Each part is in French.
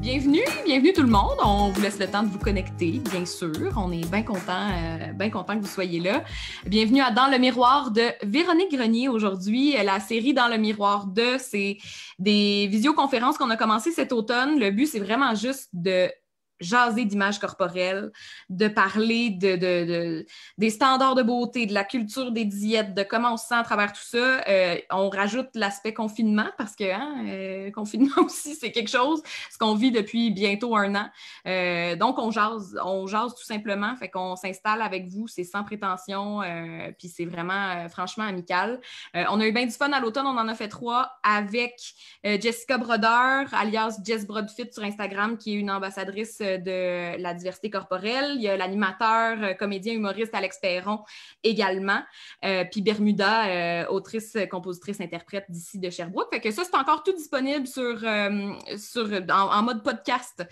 Bienvenue, bienvenue tout le monde. On vous laisse le temps de vous connecter, bien sûr. On est bien content, euh, bien content que vous soyez là. Bienvenue à Dans le miroir de Véronique Grenier aujourd'hui. La série Dans le miroir de, c'est des visioconférences qu'on a commencé cet automne. Le but, c'est vraiment juste de jaser d'images corporelles, de parler de, des standards de beauté, de la culture des diètes, de comment on se sent à travers tout ça. Euh, on rajoute l'aspect confinement parce que hein, euh, confinement aussi, c'est quelque chose, ce qu'on vit depuis bientôt un an. Euh, donc, on jase, on jase tout simplement, fait qu'on s'installe avec vous, c'est sans prétention, puis c'est vraiment, franchement, amical. on a eu bien du fun à l'automne, on en a fait trois avec Jessica Broder, alias Jess Broadfit sur Instagram, qui est une ambassadrice de la diversité corporelle. Il y a l'animateur, euh, comédien, humoriste Alex Perron également. Euh, puis Bermuda, euh, autrice, compositrice, interprète d'ici de Sherbrooke. Fait que ça, c'est encore tout disponible sur, sur, en, mode podcast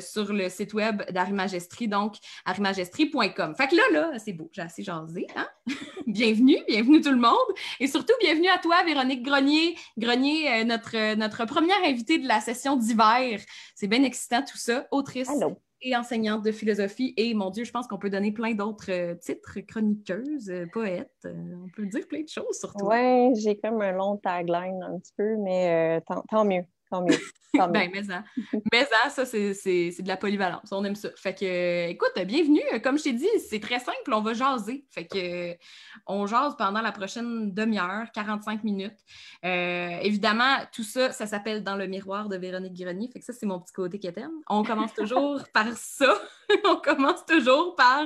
sur le site web d'Arimagestrie, donc arimagestrie.com. Fait que là, là, c'est beau, j'ai assez jasé. Hein? bienvenue, bienvenue tout le monde. Et surtout, bienvenue à toi, Véronique Grenier. Grenier, notre, notre première invitée de la session d'hiver. C'est bien excitant tout ça. Autrice et enseignante de philosophie. Et mon Dieu, je pense qu'on peut donner plein d'autres euh, titres, chroniqueuse, euh, poète. Euh, on peut dire plein de choses surtout Oui, j'ai comme un long tagline un petit peu, mais tant mieux. Tant ben, mais ça, ça, c'est de la polyvalence. On aime ça. Fait que, euh, écoute, bienvenue. Euh, comme je t'ai dit, c'est très simple. On va jaser. Fait que, euh, on jase pendant la prochaine demi-heure, 45 minutes. évidemment, tout ça, ça s'appelle Dans le miroir de Véronique Grenier. Fait que ça, c'est mon petit côté qui aime. On commence toujours par ça. on commence toujours par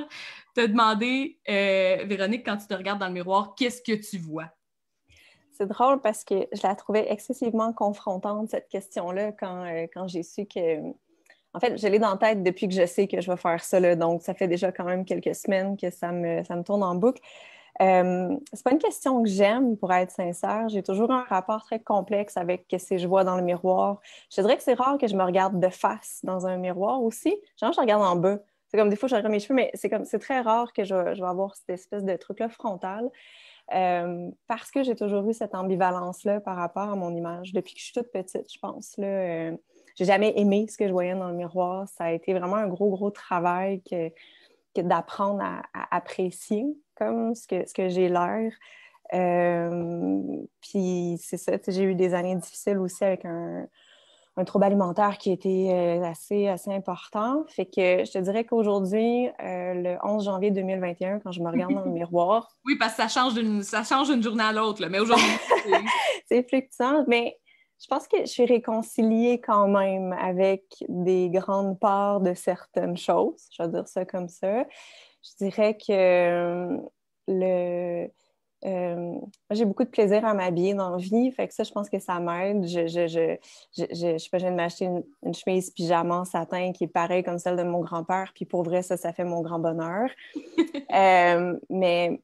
te demander, Véronique, quand tu te regardes dans le miroir, qu'est-ce que tu vois? C'est drôle parce que je la trouvais excessivement confrontante, cette question-là, quand, euh, quand j'ai su que. En fait, je l'ai dans la tête depuis que je sais que je vais faire ça. Là, donc, ça fait déjà quand même quelques semaines que ça me, ça me tourne en boucle. Euh, c'est pas une question que j'aime, pour être sincère. J'ai toujours un rapport très complexe avec ce que je vois dans le miroir. Je dirais que c'est rare que je me regarde de face dans un miroir aussi. Genre, je regarde en bas. C'est comme des fois, je regarde mes cheveux, mais c'est comme c'est très rare que je, je vais avoir cette espèce de truc-là frontal. Euh, parce que j'ai toujours eu cette ambivalence-là par rapport à mon image depuis que je suis toute petite, je pense. Là, euh, j'ai jamais aimé ce que je voyais dans le miroir. Ça a été vraiment un gros, gros travail que, d'apprendre à, apprécier comme ce que, ce que j'ai l'air. Euh, puis c'est ça, j'ai eu des années difficiles aussi avec un, un trouble alimentaire qui était euh, assez, assez important. Fait que je te dirais qu'aujourd'hui, euh, le 11 janvier 2021, quand je me regarde dans le miroir. Oui, parce que ça change d'une, ça change d'une journée à l'autre, mais aujourd'hui. C'est... c'est fluctuant, mais je pense que je suis réconciliée quand même avec des grandes parts de certaines choses. Je vais dire ça comme ça. Je dirais que euh, le euh, j'ai beaucoup de plaisir à m'habiller dans la vie, fait que ça, je pense que ça m'aide. Je, je, je, je, je, pas, je viens de m'acheter une, chemise pyjama en satin qui est pareille comme celle de mon grand-père, puis pour vrai, ça, ça fait mon grand bonheur. Euh, mais,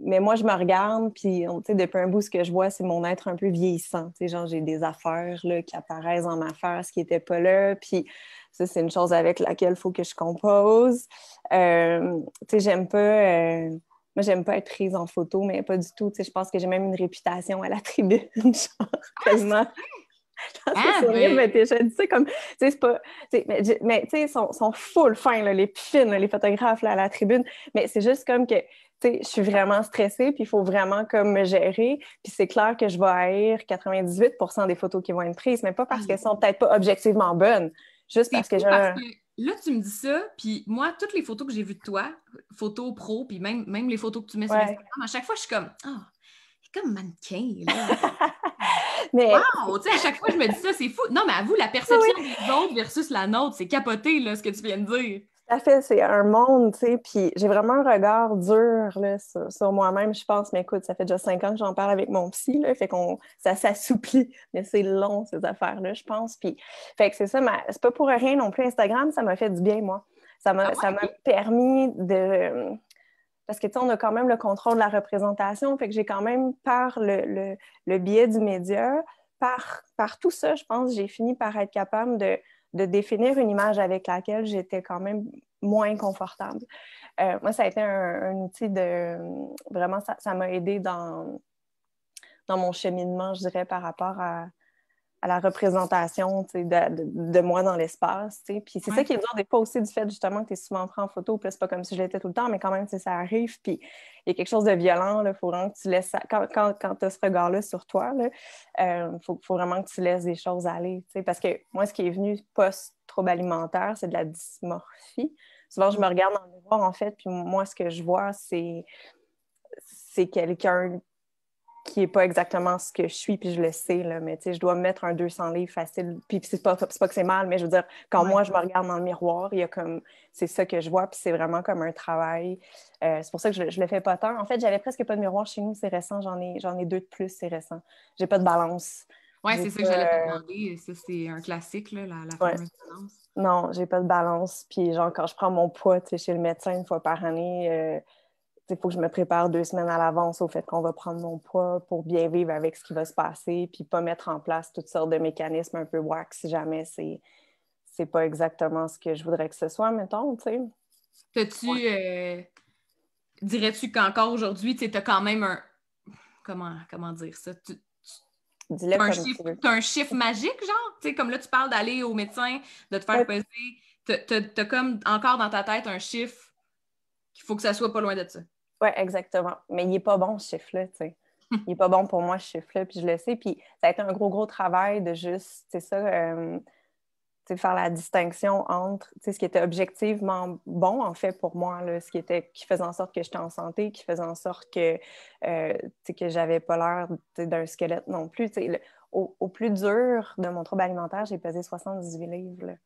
mais moi, je me regarde, puis depuis un bout, ce que je vois, c'est mon être un peu vieillissant. sais genre, j'ai des affaires là, qui apparaissent dans ma ce qui n'étaient pas là, puis ça, c'est une chose avec laquelle il faut que je compose. Euh, tu sais, j'aime pas euh, moi, j'aime pas être prise en photo, mais pas du tout. je pense que j'ai même une réputation à la tribune, genre, ah, Je pense que ah, c'est mais... mais tu comme, tu mais, tu sais, sont, sont full fins, les pifines, les photographes, à la tribune, mais c'est juste comme que, tu sais, je suis vraiment stressée, puis il faut vraiment, comme, me gérer, puis c'est clair que je vais haïr 98 des photos qui vont être prises, mais pas parce ah. qu'elles sont peut-être pas objectivement bonnes, juste parce que, j'ai là, tu me dis ça, puis moi, toutes les photos que j'ai vues de toi, photos pro, puis même, même les photos que tu mets sur Instagram, à chaque fois, je suis comme, oh, ah, c'est comme mannequin, là. mais... Wow! Tu sais, à chaque fois, je me dis ça, c'est fou. Non, mais avoue, la ah perception des autres versus la nôtre, c'est capoté, là, ce que tu viens de dire fait, c'est un monde, tu sais, puis j'ai vraiment un regard dur sur, moi-même, je pense, mais écoute, ça fait déjà cinq ans que j'en parle avec mon psy, là, fait qu'on ça s'assouplit, mais c'est long, ces affaires-là, je pense, puis fait que c'est ça, c'est pas pour rien non plus, Instagram, ça m'a fait du bien, moi, ah ça m'a permis de... Parce que, tu sais, on a quand même le contrôle de la représentation, fait que j'ai quand même, par le, le biais du média, par, par tout ça, je pense, j'ai fini par être capable de de définir une image avec laquelle j'étais quand même moins confortable. Euh, moi, ça a été un, outil de... Vraiment, ça m'a aidé dans, dans mon cheminement, je dirais, par rapport à, à la représentation de, de, moi dans l'espace. Puis c'est ça qui est dur des fois aussi du fait justement que tu es souvent pris en photo, puis c'est pas comme si je l'étais tout le temps, mais quand même ça arrive, puis il y a quelque chose de violent, il faut vraiment que tu laisses ça, quand, quand, tu as ce regard-là sur toi, il euh, faut, faut, vraiment que tu laisses des choses aller. Parce que moi, ce qui est venu post-trouble alimentaire, c'est de la dysmorphie. Souvent, je me regarde dans le miroir, en fait, puis moi, ce que je vois, c'est c'est quelqu'un qui n'est pas exactement ce que je suis, puis je le sais, là, mais je dois mettre un 200 livres facile. Puis c'est pas, pas que c'est mal, mais je veux dire, quand moi, je me regarde dans le miroir, il y a comme, c'est ça que je vois, puis c'est vraiment comme un travail. Euh, c'est pour ça que je, ne le fais pas tant. En fait, j'avais presque pas de miroir chez nous, c'est récent, j'en ai, ai deux de plus, c'est récent. J'ai pas de balance. Oui, c'est ça que j'allais te euh, demander. Ça, c'est un classique, la, la balance. Non, j'ai pas de balance. Puis, genre, quand je prends mon poids, chez le médecin une fois par année, euh, il faut que je me prépare deux semaines à l'avance au fait qu'on va prendre mon poids pour bien vivre avec ce qui va se passer, puis pas mettre en place toutes sortes de mécanismes un peu wax si jamais c'est c'est pas exactement ce que je voudrais que ce soit, mettons, tu sais. Euh, dirais-tu qu'encore aujourd'hui, tu as quand même un, comment, comment dire ça, tu, as un, chiffre, magique, genre, tu comme là, tu parles d'aller au médecin, de te faire peser, Tu as comme encore dans ta tête un chiffre qu'il faut que ça soit pas loin de ça. Oui, exactement. Mais il n'est pas bon, ce chiffre-là, tu sais. Hmm. Il n'est pas bon pour moi, ce chiffre-là, puis je le sais. Puis ça a été un gros, gros travail de juste, c'est ça, euh, faire la distinction entre ce qui était objectivement bon, en fait, pour moi, là, ce qui, était, qui faisait en sorte que j'étais en santé, qui faisait en sorte que, euh, que j'avais pas l'air d'un squelette non plus. au, au, plus dur de mon trouble alimentaire, j'ai pesé 78 livres.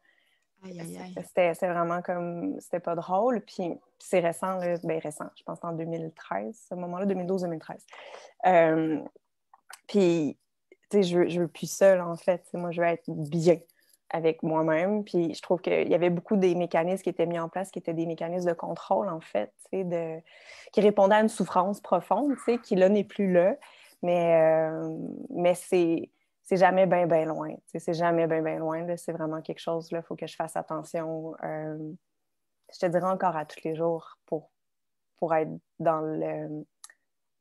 C'était vraiment comme, c'était pas drôle. Puis c'est récent, là, ben récent, je pense en 2013, ce moment-là, 2012-2013. Euh, puis, tu sais, je, je veux plus seule, en fait. moi, je veux être bien avec moi-même. Puis je trouve qu'il y avait beaucoup des mécanismes qui étaient mis en place, qui étaient des mécanismes de contrôle, en fait, de... qui répondaient à une souffrance profonde, qui là n'est plus là. Mais, euh, mais c'est c'est jamais bien, bien loin. C'est jamais bien, bien loin. C'est vraiment quelque chose, il faut que je fasse attention. Euh, je te dirais encore à tous les jours pour, pour être dans, le,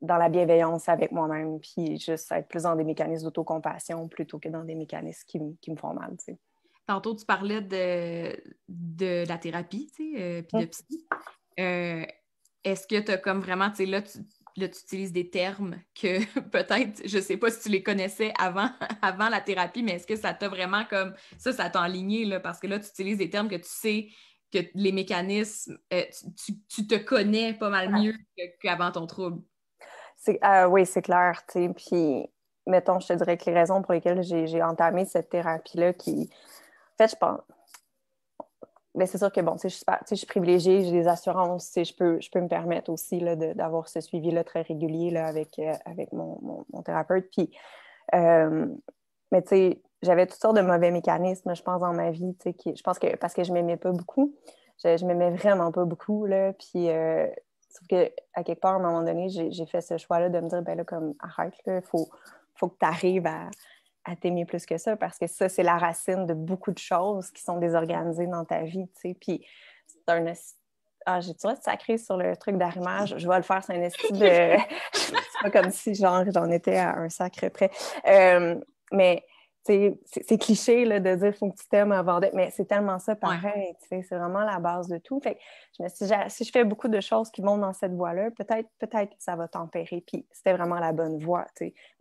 dans la bienveillance avec moi-même, puis juste être plus dans des mécanismes d'autocompassion plutôt que dans des mécanismes qui, qui me font mal. Tantôt, tu parlais de, de la thérapie, tu sais, euh, de hum. psy. Euh, est-ce que tu as comme vraiment, tu sais, là, tu, là, tu utilises des termes que peut-être, je ne sais pas si tu les connaissais avant, avant la thérapie, mais est-ce que ça t'a vraiment comme ça, ça t'a enligné, là, parce que là, tu utilises des termes que tu sais, que les mécanismes, euh, tu, te connais pas mal mieux qu'avant ton trouble. Euh, oui, c'est clair, tu Puis, mettons, je te dirais que les raisons pour lesquelles j'ai entamé cette thérapie-là, qui, en fait, je pense, c'est sûr que bon, je suis, je suis privilégiée, j'ai des assurances, je peux, je peux me permettre aussi d'avoir ce suivi-là très régulier là, avec, euh, avec mon, thérapeute. Puis, euh, mais tu sais, j'avais toutes sortes de mauvais mécanismes, je pense, dans ma vie, je pense que parce que je m'aimais pas beaucoup, je, je m'aimais vraiment pas beaucoup, là, puis euh, sauf que à quelque part, à un moment donné, j'ai fait ce choix-là de me dire, ben là, comme, arrête, il faut, faut que tu arrives à à t'aimer plus que ça parce que ça, c'est la racine de beaucoup de choses qui sont désorganisées dans ta vie, tu sais. Puis c'est un... Ah, j'ai toujours sacré sur le truc d'arrimage. Je vais le faire, c'est un esprit de... c'est pas comme si, genre, j'en étais à un sacré près. Euh, mais c'est cliché là, de dire faut que tu t'aimes avant d'être, mais c'est tellement ça pareil. C'est vraiment la base de tout. Fait je si je fais beaucoup de choses qui vont dans cette voie-là, peut-être peut-être que ça va tempérer. Puis c'était vraiment la bonne voie.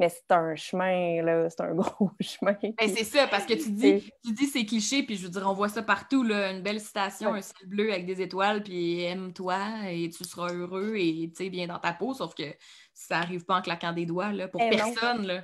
Mais c'est un chemin, c'est un gros chemin. c'est ça, parce que tu dis, tu dis c'est cliché, puis je veux dire, on voit ça partout. une belle citation, un ciel bleu avec des étoiles, puis aime-toi et tu seras heureux et bien dans ta peau. Sauf que ça n'arrive pas en claquant des doigts pour eh personne. Là.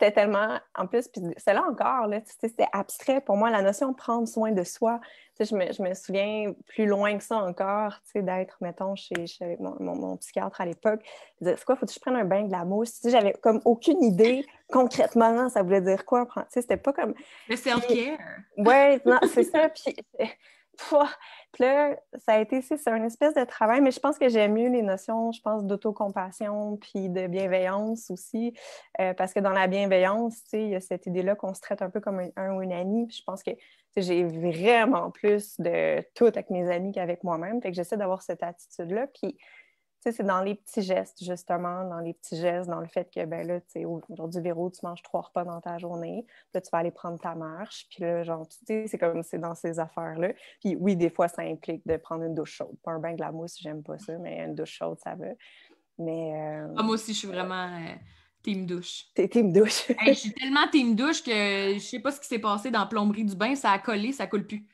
C'était tellement, en plus, puis c'est là encore, là, c'était abstrait pour moi, la notion de prendre soin de soi. Je me, je me, souviens plus loin que ça encore, d'être, mettons, chez, mon, mon, psychiatre à l'époque. C'est quoi, faut-tu que je prenne un bain de la mousse? J'avais comme aucune idée concrètement, ça voulait dire quoi. C'était pas comme. Le self-care. Oui, c'est ça. Puis là, ça a été, c'est un espèce de travail, mais je pense que j'aime mieux les notions, je pense, d'autocompassion puis de bienveillance aussi, euh, parce que dans la bienveillance, tu sais, il y a cette idée-là qu'on se traite un peu comme un, un ou une amie. Puis je pense que j'ai vraiment plus de tout avec mes amis qu'avec moi-même. Fait que j'essaie d'avoir cette attitude-là. Puis c'est dans les petits gestes, justement, dans les petits gestes, dans le fait que, ben là, tu sais, aujourd'hui, verrou, tu manges trois repas dans ta journée, puis là, tu vas aller prendre ta marche, puis là, genre, tu sais, c'est comme, c'est dans ces affaires-là. Puis oui, des fois, ça implique de prendre une douche chaude. Pas un bain de la mousse, j'aime pas ça, mais une douche chaude, ça veut. Mais... Euh, ah, moi aussi, je suis vraiment... Euh, team douche. T'es team douche. je suis tellement team douche que je sais pas ce qui s'est passé dans la plomberie du bain. Ça a collé, ça coule plus.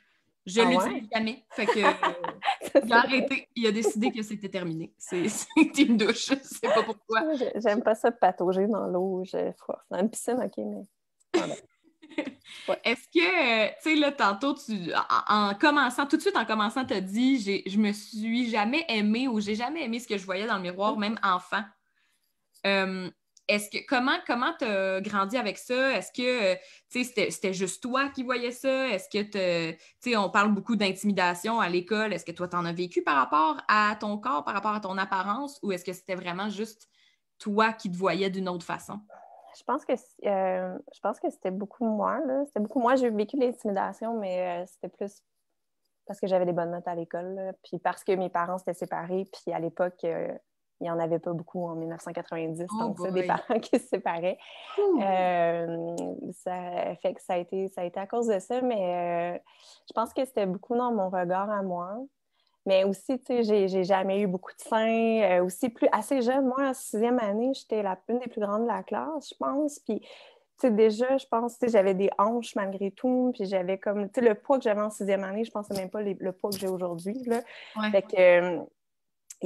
Je ne ah jamais. que euh, il a arrêté. Il a décidé que c'était terminé. C'est une douche. Je sais pas pourquoi. J'aime pas ça patauger dans l'eau. Je Dans une piscine, OK, mais. Est-ce que, tu sais, là, tantôt, tu, en, commençant, tout de suite en commençant, tu as dit je je me suis jamais aimée ou j'ai jamais aimé ce que je voyais dans le miroir, mm. même enfant. Euh, est-ce que comment comment t'as grandi avec ça Est-ce que euh, c'était juste toi qui voyais ça Est-ce que tu sais on parle beaucoup d'intimidation à l'école. Est-ce que toi t'en as vécu par rapport à ton corps, par rapport à ton apparence, ou est-ce que c'était vraiment juste toi qui te voyais d'une autre façon je pense que euh, je pense que c'était beaucoup moins c'était beaucoup moins. j'ai vécu l'intimidation mais euh, c'était plus parce que j'avais des bonnes notes à l'école puis parce que mes parents s'étaient séparés puis à l'époque il n'y en avait pas beaucoup en 1990, donc ça, des parents qui se séparaient. Euh, ça fait que ça a, été, ça été à cause de ça, mais euh, je pense que c'était beaucoup dans mon regard à moi. Mais aussi, tu sais, j'ai jamais eu beaucoup de seins. Euh, aussi, plus assez jeune, moi, en sixième année, j'étais une des plus grandes de la classe, je pense. Puis, tu sais, déjà, je pense, tu sais, j'avais des hanches malgré tout. Puis j'avais comme, tu sais, le poids que j'avais en sixième année, je pensais même pas le poids que j'ai aujourd'hui, là. Fait que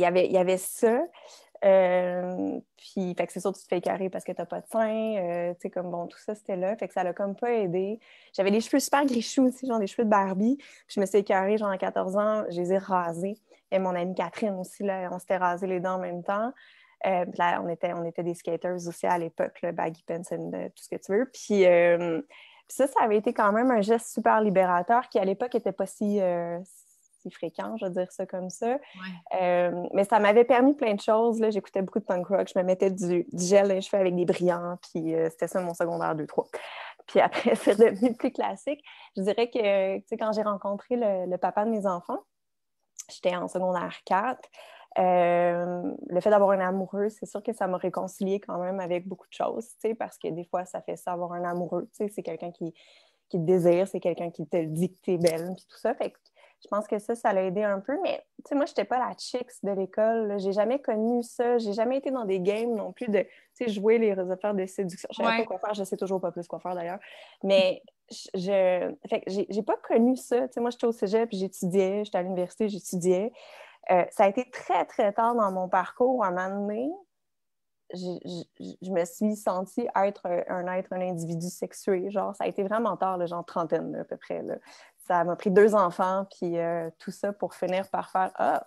avait, il y avait ça. Euh, puis, fait que c'est sûr, tu te fais carrer parce que t'as pas de seins. Euh, tu sais, comme bon, tout ça, c'était là. Fait que ça l'a comme pas aidé. J'avais les cheveux super grichous aussi, genre des cheveux de Barbie. je me suis écœurée, genre à 14 ans, je les ai rasés. Et mon amie Catherine aussi, là, on s'était rasé les dents en même temps. Euh, là, on était, on était des skaters aussi à l'époque, baggy pants, and, tout ce que tu veux. Puis, puis, ça, ça avait été quand même un geste super libérateur qui, à l'époque, était pas si, c'est fréquent, je vais dire ça comme ça. Euh, mais ça m'avait permis plein de choses. J'écoutais beaucoup de punk rock. Je me mettais du, gel je cheveux avec des brillants. Puis euh, c'était ça mon secondaire 2-3. Puis après, c'est devenu plus classique. Je dirais que quand j'ai rencontré le, papa de mes enfants, j'étais en secondaire 4. Euh, le fait d'avoir un amoureux, c'est sûr que ça m'a réconcilié quand même avec beaucoup de choses, parce que des fois, ça fait ça avoir un amoureux. C'est quelqu'un qui, te désire, c'est quelqu'un qui te dit que t'es belle, puis tout ça. Fait je pense que ça, ça l'a aidé un peu, mais tu sais, moi, je n'étais pas la chicks de l'école. J'ai jamais connu ça. J'ai jamais été dans des games non plus de jouer les affaires de séduction. Je ne savais pas quoi faire. Je sais toujours pas plus quoi faire d'ailleurs. Mais je n'ai pas connu ça. Tu sais, moi, j'étais au cégep, j'étudiais. J'étais à l'université, j'étudiais. Euh, ça a été très, très tard dans mon parcours. À un moment donné, je, me suis sentie être un, être, un individu sexué. Genre, ça a été vraiment tard, le genre trentaine à peu près ça m'a pris deux enfants, puis euh, tout ça pour finir par faire Ah,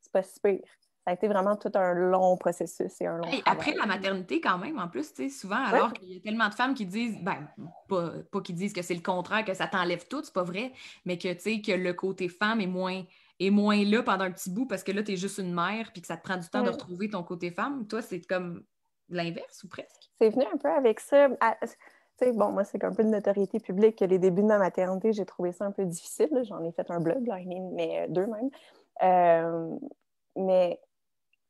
c'est pas si pire. Ça a été vraiment tout un long processus et un long. après la maternité, quand même, en plus, tu sais, souvent, alors qu'il y a tellement de femmes qui disent, ben, pas, pas qui disent que c'est le contraire, que ça t'enlève tout, c'est pas vrai, mais que, tu sais, que le côté femme est moins et moins là pendant un petit bout parce que là, tu es juste une mère puis que ça te prend du temps de retrouver ton côté femme. Toi, c'est comme l'inverse ou presque? C'est venu un peu avec ça sais, bon, moi, c'est un peu de notoriété publique que les débuts de ma maternité, j'ai trouvé ça un peu difficile. J'en ai fait un blog, là, mais euh, deux même. Euh, mais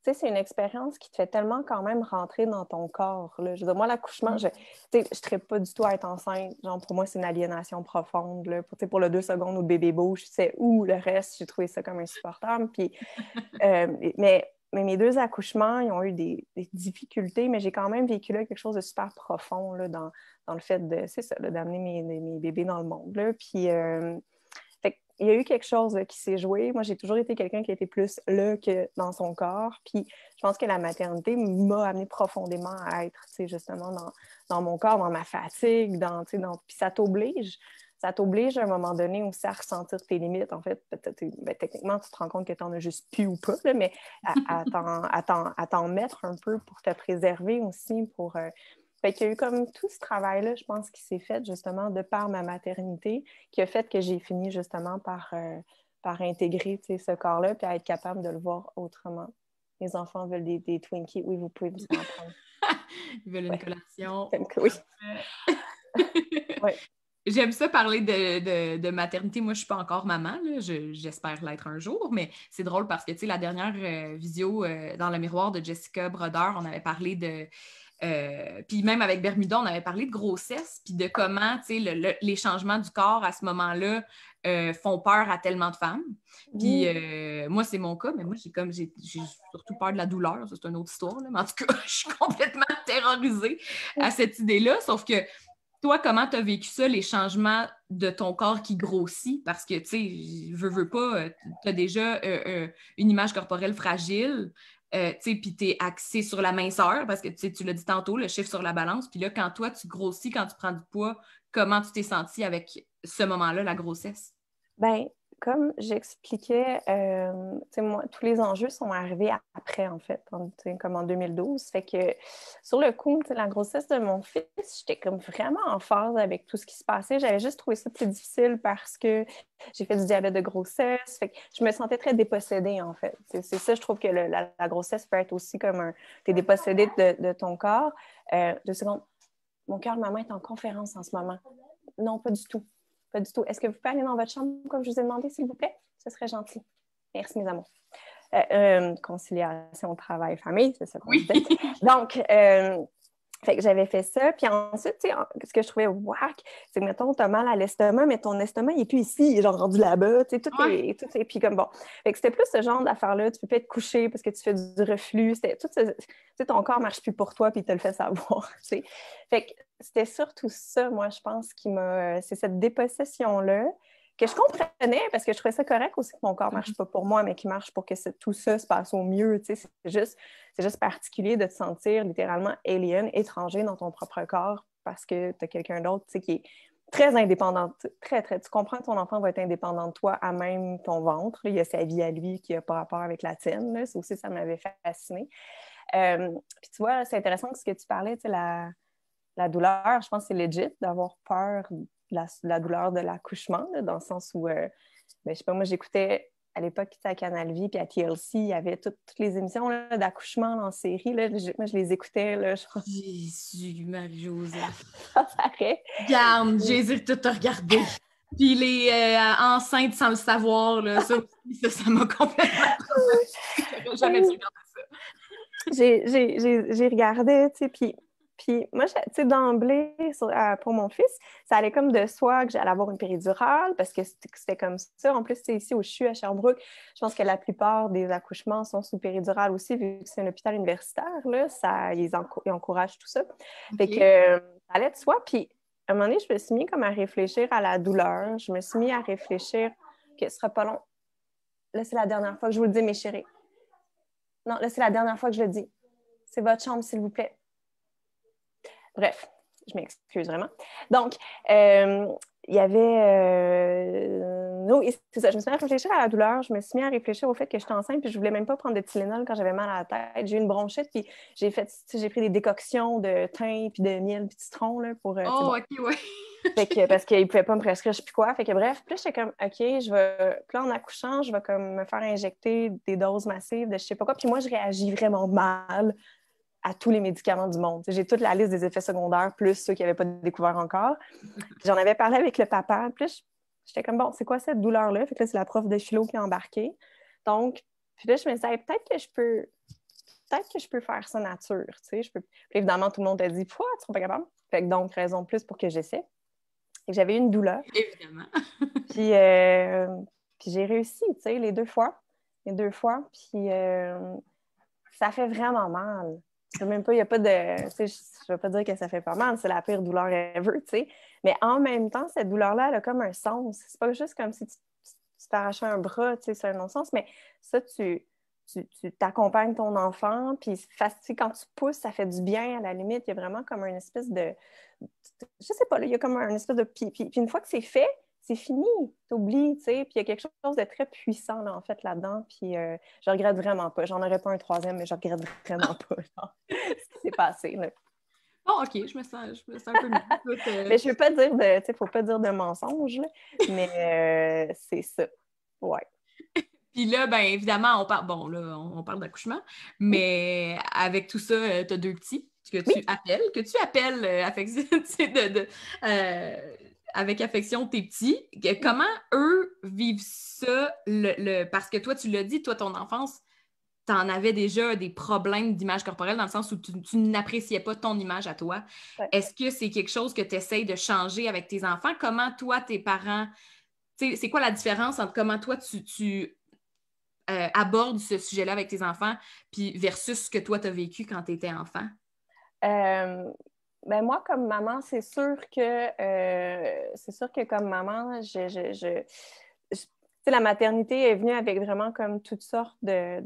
tu sais, c'est une expérience qui te fait tellement quand même rentrer dans ton corps. Là. Je veux dire, moi, l'accouchement, je ne traite pas du tout à être enceinte. Genre, pour moi, c'est une aliénation profonde. Là. Pour, pour le deux secondes où le bébé je sais où le reste, j'ai trouvé ça comme insupportable. Euh, mais, mes deux accouchements, ils ont eu des, des difficultés, mais j'ai quand même vécu là quelque chose de super profond là, dans, dans le fait de, c'est ça, d'amener mes, mes, bébés dans le monde. Là. Puis, euh, il y a eu quelque chose euh, qui s'est joué. Moi, j'ai toujours été quelqu'un qui était plus là que dans son corps. Puis, je pense que la maternité m'a amené profondément à être, justement, dans, dans, mon corps, dans ma fatigue, dans, dans... puis ça t'oblige ça t'oblige à un moment donné aussi à ressentir tes limites. En fait, ben, techniquement, tu te rends compte que tu en as juste plus ou pas, mais à, à t'en mettre un peu pour te préserver aussi, pour, euh, fait qu'il y a eu comme tout ce travail-là, je pense, qui s'est fait justement de par ma maternité, qui a fait que j'ai fini justement par, euh, par intégrer ce corps-là puis être capable de le voir autrement. Les enfants veulent des, Twinkies. Oui, vous pouvez vous en prendre. Ils veulent une collation. Oui. J'aime ça parler de, maternité. Moi, je ne suis pas encore maman. j'espère l'être un jour, mais c'est drôle parce que, tu sais, la dernière euh, vidéo euh, dans le miroir de Jessica Broder, on avait parlé de euh, puis même avec Bermuda, on avait parlé de grossesse, puis de comment les changements du corps à ce moment-là euh, font peur à tellement de femmes. Puis euh, moi, c'est mon cas, mais moi, j'ai comme j'ai surtout peur de la douleur, c'est une autre histoire, mais en tout cas, je suis complètement terrorisée à cette idée-là. Sauf que toi, comment tu as vécu ça, les changements de ton corps qui grossit? Parce que, tu sais, veux, veux pas, tu as déjà une image corporelle fragile euh, tu sais, puis tu axé sur la minceur parce que tu l'as dit tantôt, le chiffre sur la balance. Puis là, quand toi, tu grossis, quand tu prends du poids, comment tu t'es senti avec ce moment-là, la grossesse? Ben, comme j'expliquais, euh, tous les enjeux sont arrivés après, en fait, comme en 2012. Fait que sur le coup, la grossesse de mon fils, j'étais comme vraiment en phase avec tout ce qui se passait. J'avais juste trouvé ça plus difficile parce que j'ai fait du diabète de grossesse. je me sentais très dépossédée, en fait. C'est ça, je trouve que la, grossesse peut être aussi comme un... Tu es dépossédée de, ton corps. Euh, deux secondes. Mon cœur, maman, est en conférence en ce moment. Non, pas du tout. Pas du tout. Est-ce que vous pouvez aller dans votre chambre comme je vous ai demandé, s'il vous plaît? Ce serait gentil. Merci, mes amours. Euh, euh, conciliation, travail, famille, c'est ça qu'on Donc, euh, fait que j'avais fait ça. Puis ensuite, tu sais, ce que je trouvais whack, c'est que, mettons, t'as mal à l'estomac, mais ton estomac, il est plus ici, il est genre rendu là-bas, tu sais, tout, et est, tout est... Puis comme, bon. Fait que c'était plus ce genre d'affaire-là. Tu peux pas être couché parce que tu fais du reflux. C'était tout Tu sais, ton corps marche plus pour toi, puis il te le fait savoir, tu sais. Fait que c'était surtout ça, moi, je pense, qui m'a... Euh, c'est cette dépossession-là que je comprenais parce que je trouvais ça correct aussi que mon corps marche mhm. pas pour moi, mais qui marche pour que tout ça se passe au mieux. C'est juste, juste particulier de te sentir littéralement alien, étranger dans ton propre corps parce que tu as quelqu'un d'autre qui est très indépendant. Très, très. Tu comprends que ton enfant va être indépendant de toi à même ton ventre. Il a sa vie à lui qui n'a pas rapport avec la tienne. aussi, ça m'avait fasciné. Euh, puis tu vois, c'est intéressant ce que tu parlais, la, la douleur, je pense que c'est légitime d'avoir peur la, la douleur de l'accouchement, dans le sens où, euh, ben, je sais pas, moi, j'écoutais à l'époque, à Canal Vie puis à TLC, il y avait toutes, les émissions d'accouchement en série. Là, moi, je les écoutais. Là, crois. Jésus, Marie-Joseph. ça paraît. Garde, Jésus, tout te regardé Puis les est euh, enceintes sans le savoir, là, ça ça m'a complètement. J'aurais dû regarder ça. J'ai regardé, tu sais, puis puis moi, tu sais, d'emblée, pour mon fils, ça allait comme de soi que j'allais avoir une péridurale parce que c'était comme ça. En plus, c'est ici au CHU à Sherbrooke. Je pense que la plupart des accouchements sont sous péridurale aussi, vu que c'est un hôpital universitaire. Là, ça, ils, encouragent tout ça. Fait que ça allait de soi. Puis à un moment donné, je me suis mis comme à réfléchir à la douleur. Je me suis mis à réfléchir que ce sera pas long. Là, c'est la dernière fois que je vous le dis, mes chéris. Non, là, c'est la dernière fois que je le dis. C'est votre chambre, s'il vous plaît. Bref, je m'excuse vraiment. Donc, euh, il y avait. Euh, c'est ça. Je me suis mis à réfléchir à la douleur. Je me suis mis à réfléchir au fait que j'étais enceinte puis je ne voulais même pas prendre de Tylenol quand j'avais mal à la tête. J'ai eu une bronchite puis j'ai fait, j'ai pris des décoctions de thym puis de miel puis de citron pour. Euh, oh, ok, oui! fait que, parce qu'ils pouvaient pas me prescrire, je sais plus quoi. Fait que bref, puis j'étais comme, ok, je vais. en accouchant, je vais comme me faire injecter des doses massives de je sais pas quoi. Puis moi, je réagis vraiment mal à tous les médicaments du monde. J'ai toute la liste des effets secondaires, plus ceux qui n'avaient pas découvert encore. J'en avais parlé avec le papa, plus j'étais comme, bon, c'est quoi cette douleur-là? Fait que c'est la prof de philo qui a embarqué. Donc, puis là, je me disais, dit peut-être que je peux... Peut-être que je peux faire ça nature, tu sais. Je peux... évidemment, tout le monde a dit, quoi, tu seras pas capable? Fait donc, raison de plus pour que j'essaie. Et j'avais une douleur. Évidemment. puis, euh, puis j'ai réussi, tu sais, les deux fois. Les deux fois. Puis euh, ça fait vraiment mal pas, il a pas de. Je ne vais pas dire que ça fait pas mal, c'est la pire douleur ever, tu sais. Mais en même temps, cette douleur-là, elle a comme un sens. C'est pas juste comme si tu, t'arrachais un bras, tu sais, c'est un non-sens, mais ça, tu. Tu, t'accompagnes ton enfant, puis quand tu pousses, ça fait du bien à la limite. Il y a vraiment comme une espèce de. Je sais pas, il y a comme une espèce de. puis une fois que c'est fait, c'est fini, t'oublies, tu sais. Puis il y a quelque chose de très puissant, là, en fait, là-dedans. Puis euh, je regrette vraiment pas. J'en aurais pas un troisième, mais je regrette vraiment pas ce qui s'est passé, là. Ah, OK, je me sens, je un peu euh, mais je veux pas dire de, tu faut pas dire de mensonge, mais euh, c'est ça, ouais. Puis là, bien évidemment, on parle, bon, là, on parle d'accouchement, mais avec tout ça, tu as deux petits que tu appelles, que tu appelles avec de, avec affection tes petits. Comment eux vivent ça? Le, Parce que toi, tu l'as dit, toi, ton enfance, tu en avais déjà des problèmes d'image corporelle dans le sens où tu, n'appréciais pas ton image à toi. Est-ce que c'est quelque chose que tu essayes de changer avec tes enfants? Comment toi, tes parents, c'est quoi la différence entre comment toi, tu, euh, abordes ce sujet-là avec tes enfants puis versus ce que toi, tu as vécu quand tu étais enfant? Euh, ben moi, comme maman, c'est sûr que euh, c'est sûr que comme maman, je, je, la maternité est venue avec vraiment comme toutes sortes de.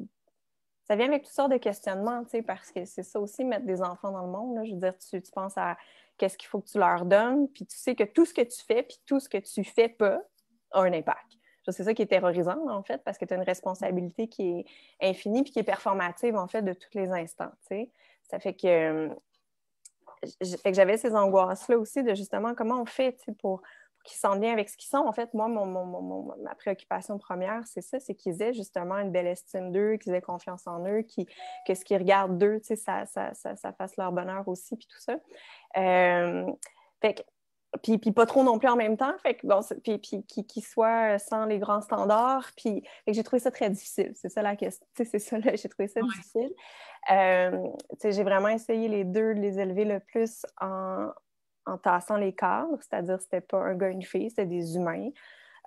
Ça vient avec toutes sortes de questionnements, parce que c'est ça aussi, mettre des enfants dans le monde. Je veux dire, tu, penses à qu'est-ce qu'il faut que tu leur donnes, puis tu sais que tout ce que tu fais, puis tout ce que tu fais pas a un impact. C'est ça qui est terrorisant, en fait, parce que tu as une responsabilité qui est infinie puis qui est performative, en fait, de tous les instants. sais. Ça fait que que j'avais ces angoisses-là aussi de justement comment on fait pour, qu'ils s'en bien avec ce qu'ils sont. En fait, moi, mon, ma préoccupation première, c'est ça, c'est qu'ils aient justement une belle estime d'eux, qu'ils aient confiance en eux, que ce qu'ils regardent d'eux, ça ça, fasse leur bonheur aussi, puis tout ça. Euh, fait puis, puis pas trop non plus en même temps, fait que bon, puis, puis qui, soit euh, sans les grands standards, puis j'ai trouvé ça très difficile, c'est ça la question, c'est ça, j'ai trouvé ça difficile. Euh, j'ai vraiment essayé les deux de les élever le plus en, en tassant les cadres, c'est-à-dire c'était pas un gars, une fille, c'était des humains.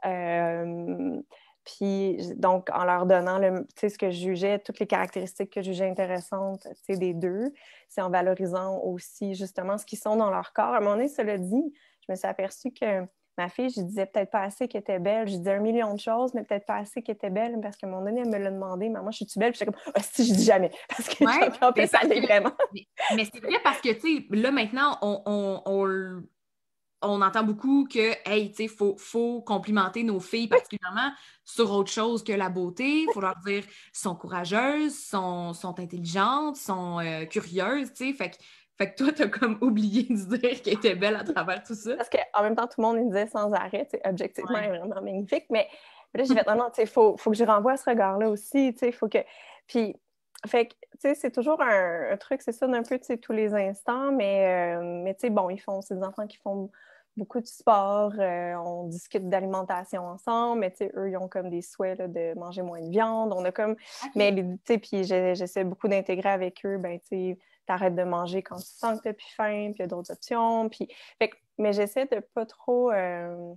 Euh, puis donc en leur donnant le, ce que je jugeais, toutes les caractéristiques que je jugeais intéressantes des deux, c'est en valorisant aussi justement ce qu'ils sont dans leur corps. À un moment donné, cela dit, je me suis aperçue que ma fille, je disais peut-être pas assez qu'elle était belle. Je disais un million de choses, mais peut-être pas assez qu'elle était belle parce que mon donné, elle me l'a demandé. Maman, je suis-tu belle? Puis j'étais comme, si, je dis jamais. Parce que ouais, en ça vraiment. Mais, c'est vrai parce que, tu sais, là, maintenant, on, on, entend beaucoup que, hey, tu sais, faut, faut complimenter nos filles particulièrement sur autre chose que la beauté. Il faut leur dire, sont courageuses, sont, sont intelligentes, sont euh, curieuses, tu sais. Fait que fait que toi, t'as comme oublié de dire qu'elle était belle à travers tout ça. Parce qu'en même temps, tout le monde me disait sans arrêt, objectivement, elle vraiment magnifique. Mais là, j'ai fait, non, non, il faut, faut que je renvoie ce regard-là aussi, tu sais, faut que... Puis, fait que, tu sais, c'est toujours un, truc, c'est ça, d'un peu, tu sais, tous les instants, mais, euh, mais tu sais, bon, ils font, c'est des enfants qui font beaucoup de sport, euh, on discute d'alimentation ensemble, mais tu sais, eux, ils ont comme des souhaits là, de manger moins de viande, on a comme... Mais, tu sais, puis j'essaie beaucoup d'intégrer avec eux, ben, tu sais t'arrêtes de manger quand tu sens que t'as plus faim, puis il y a d'autres options. Puis... mais j'essaie de pas trop... Euh,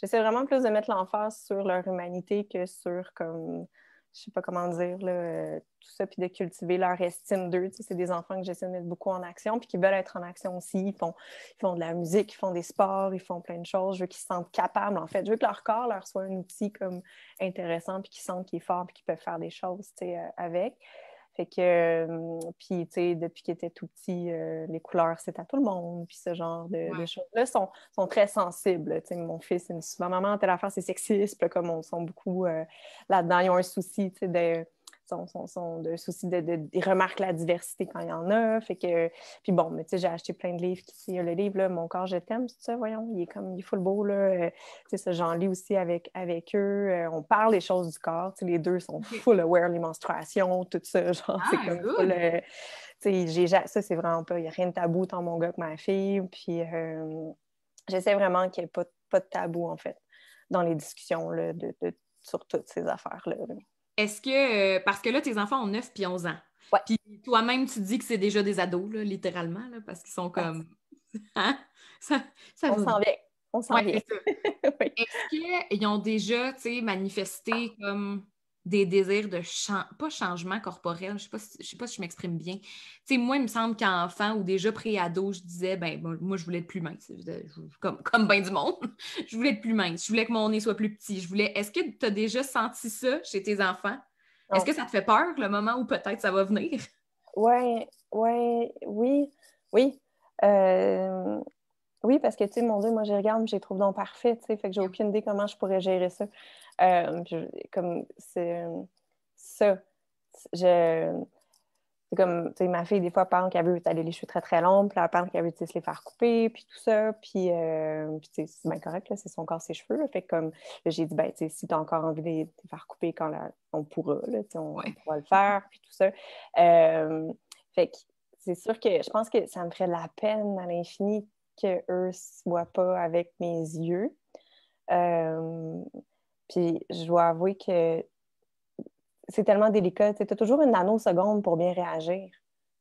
j'essaie vraiment plus de mettre l'emphase sur leur humanité que sur, comme, je sais pas comment dire, tout ça, puis de cultiver leur estime d'eux. Tu sais, c'est des enfants que j'essaie de mettre beaucoup en action, puis qui veulent être en action aussi. Ils font, font de la musique, ils font des sports, ils font plein de choses. Je veux qu'ils se sentent capables, en fait. Je veux que leur corps leur soit un outil comme intéressant, puis qu'ils sentent qu'il est fort, puis qu'ils peuvent faire des choses tu sais, euh, avec. Fait que, euh, puis, tu sais, depuis qu'il était tout petit, euh, les couleurs, c'est à tout le monde. Puis ce genre de, choses-là sont, sont, très sensibles. Tu sais, mon fils, il me souvent, maman, telle affaire, c'est sexiste. Puis, comme on sent beaucoup euh, là-dedans, ils ont un souci, tu sais, de son sont, de souci de, de, Ils remarquent la diversité quand il y en a. Fait que. Puis bon, mais tu sais, j'ai acheté plein de livres. Il y le livre, là, Mon corps, je t'aime, ça, voyons. Il est comme. Il est full beau, là. Euh, tu sais, j'en lis aussi avec, avec eux. Euh, on parle des choses du corps. Tu les deux sont full aware, les menstruations, tout ça. Genre, ah, c'est comme full, ça, c'est vraiment pas. Il n'y a rien de tabou tant mon gars que ma fille. Puis euh, j'essaie vraiment qu'il n'y ait pas, de tabou, en fait, dans les discussions de, sur toutes ces affaires-là. là est-ce que, euh, parce que là, tes enfants ont 9 puis 11 ans. Puis toi-même, tu dis que c'est déjà des ados, là, littéralement, là, parce qu'ils sont comme. Hein? Ça, On s'en vient. On s'en Est-ce qu'ils ont déjà manifesté comme des désirs de changement, pas changement corporel, je ne sais, pas si je m'exprime bien. Tu sais, moi, il me semble qu'enfant ou déjà pré-ado, je disais, ben moi, je voulais être plus mince, comme, comme bien du monde. je voulais être plus mince, je voulais que mon nez soit plus petit. Je voulais. Est-ce que tu as déjà senti ça chez tes enfants? Est-ce que ça te fait peur le moment où peut-être ça va venir? Ouais, ouais, oui, oui. Euh, oui, parce que, tu sais, mon Dieu, moi, je regarde, je les trouve donc parfaits, tu sais, fait que j'ai aucune idée comment je pourrais gérer ça. Euh, comme c'est euh, ça. Je, c'est comme, tu sais, ma fille, des fois, parle qu'elle veut aller les cheveux très, très longs, puis elle parle qu'elle veut se les faire couper, puis tout ça. Puis, euh, c'est bien correct, là, c'est son corps, ses cheveux. fait comme, j'ai dit, ben, tu sais, si t'as encore envie de les, faire couper quand on pourra, là, on, on, pourra le faire, puis tout ça. fait que, c'est sûr que je pense que ça me ferait de la peine à l'infini que ne se voient pas avec mes yeux. Puis je dois avouer que c'est tellement délicat. Tu as toujours une nanoseconde pour bien réagir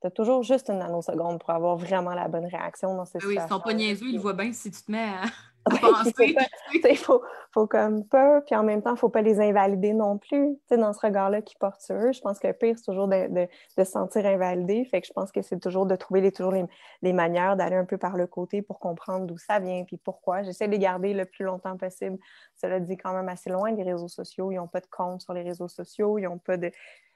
tu toujours juste une nanoseconde pour avoir vraiment la bonne réaction dans ces ah oui, Oui, sont pas niaiseux, ils voient bien si tu te mets à, penser. Il faut, comme peur, puis en même temps, il ne faut pas les invalider non plus. dans ce regard-là qui porte sur eux, je pense que le pire, c'est toujours de, se sentir invalidé. Fait que je pense que c'est toujours de trouver les, toujours les, les manières d'aller un peu par le côté pour comprendre d'où ça vient, puis pourquoi. J'essaie de les garder le plus longtemps possible. Cela dit, quand même assez loin des réseaux sociaux. Ils n'ont pas de compte sur les réseaux sociaux. Ils n'ont pas de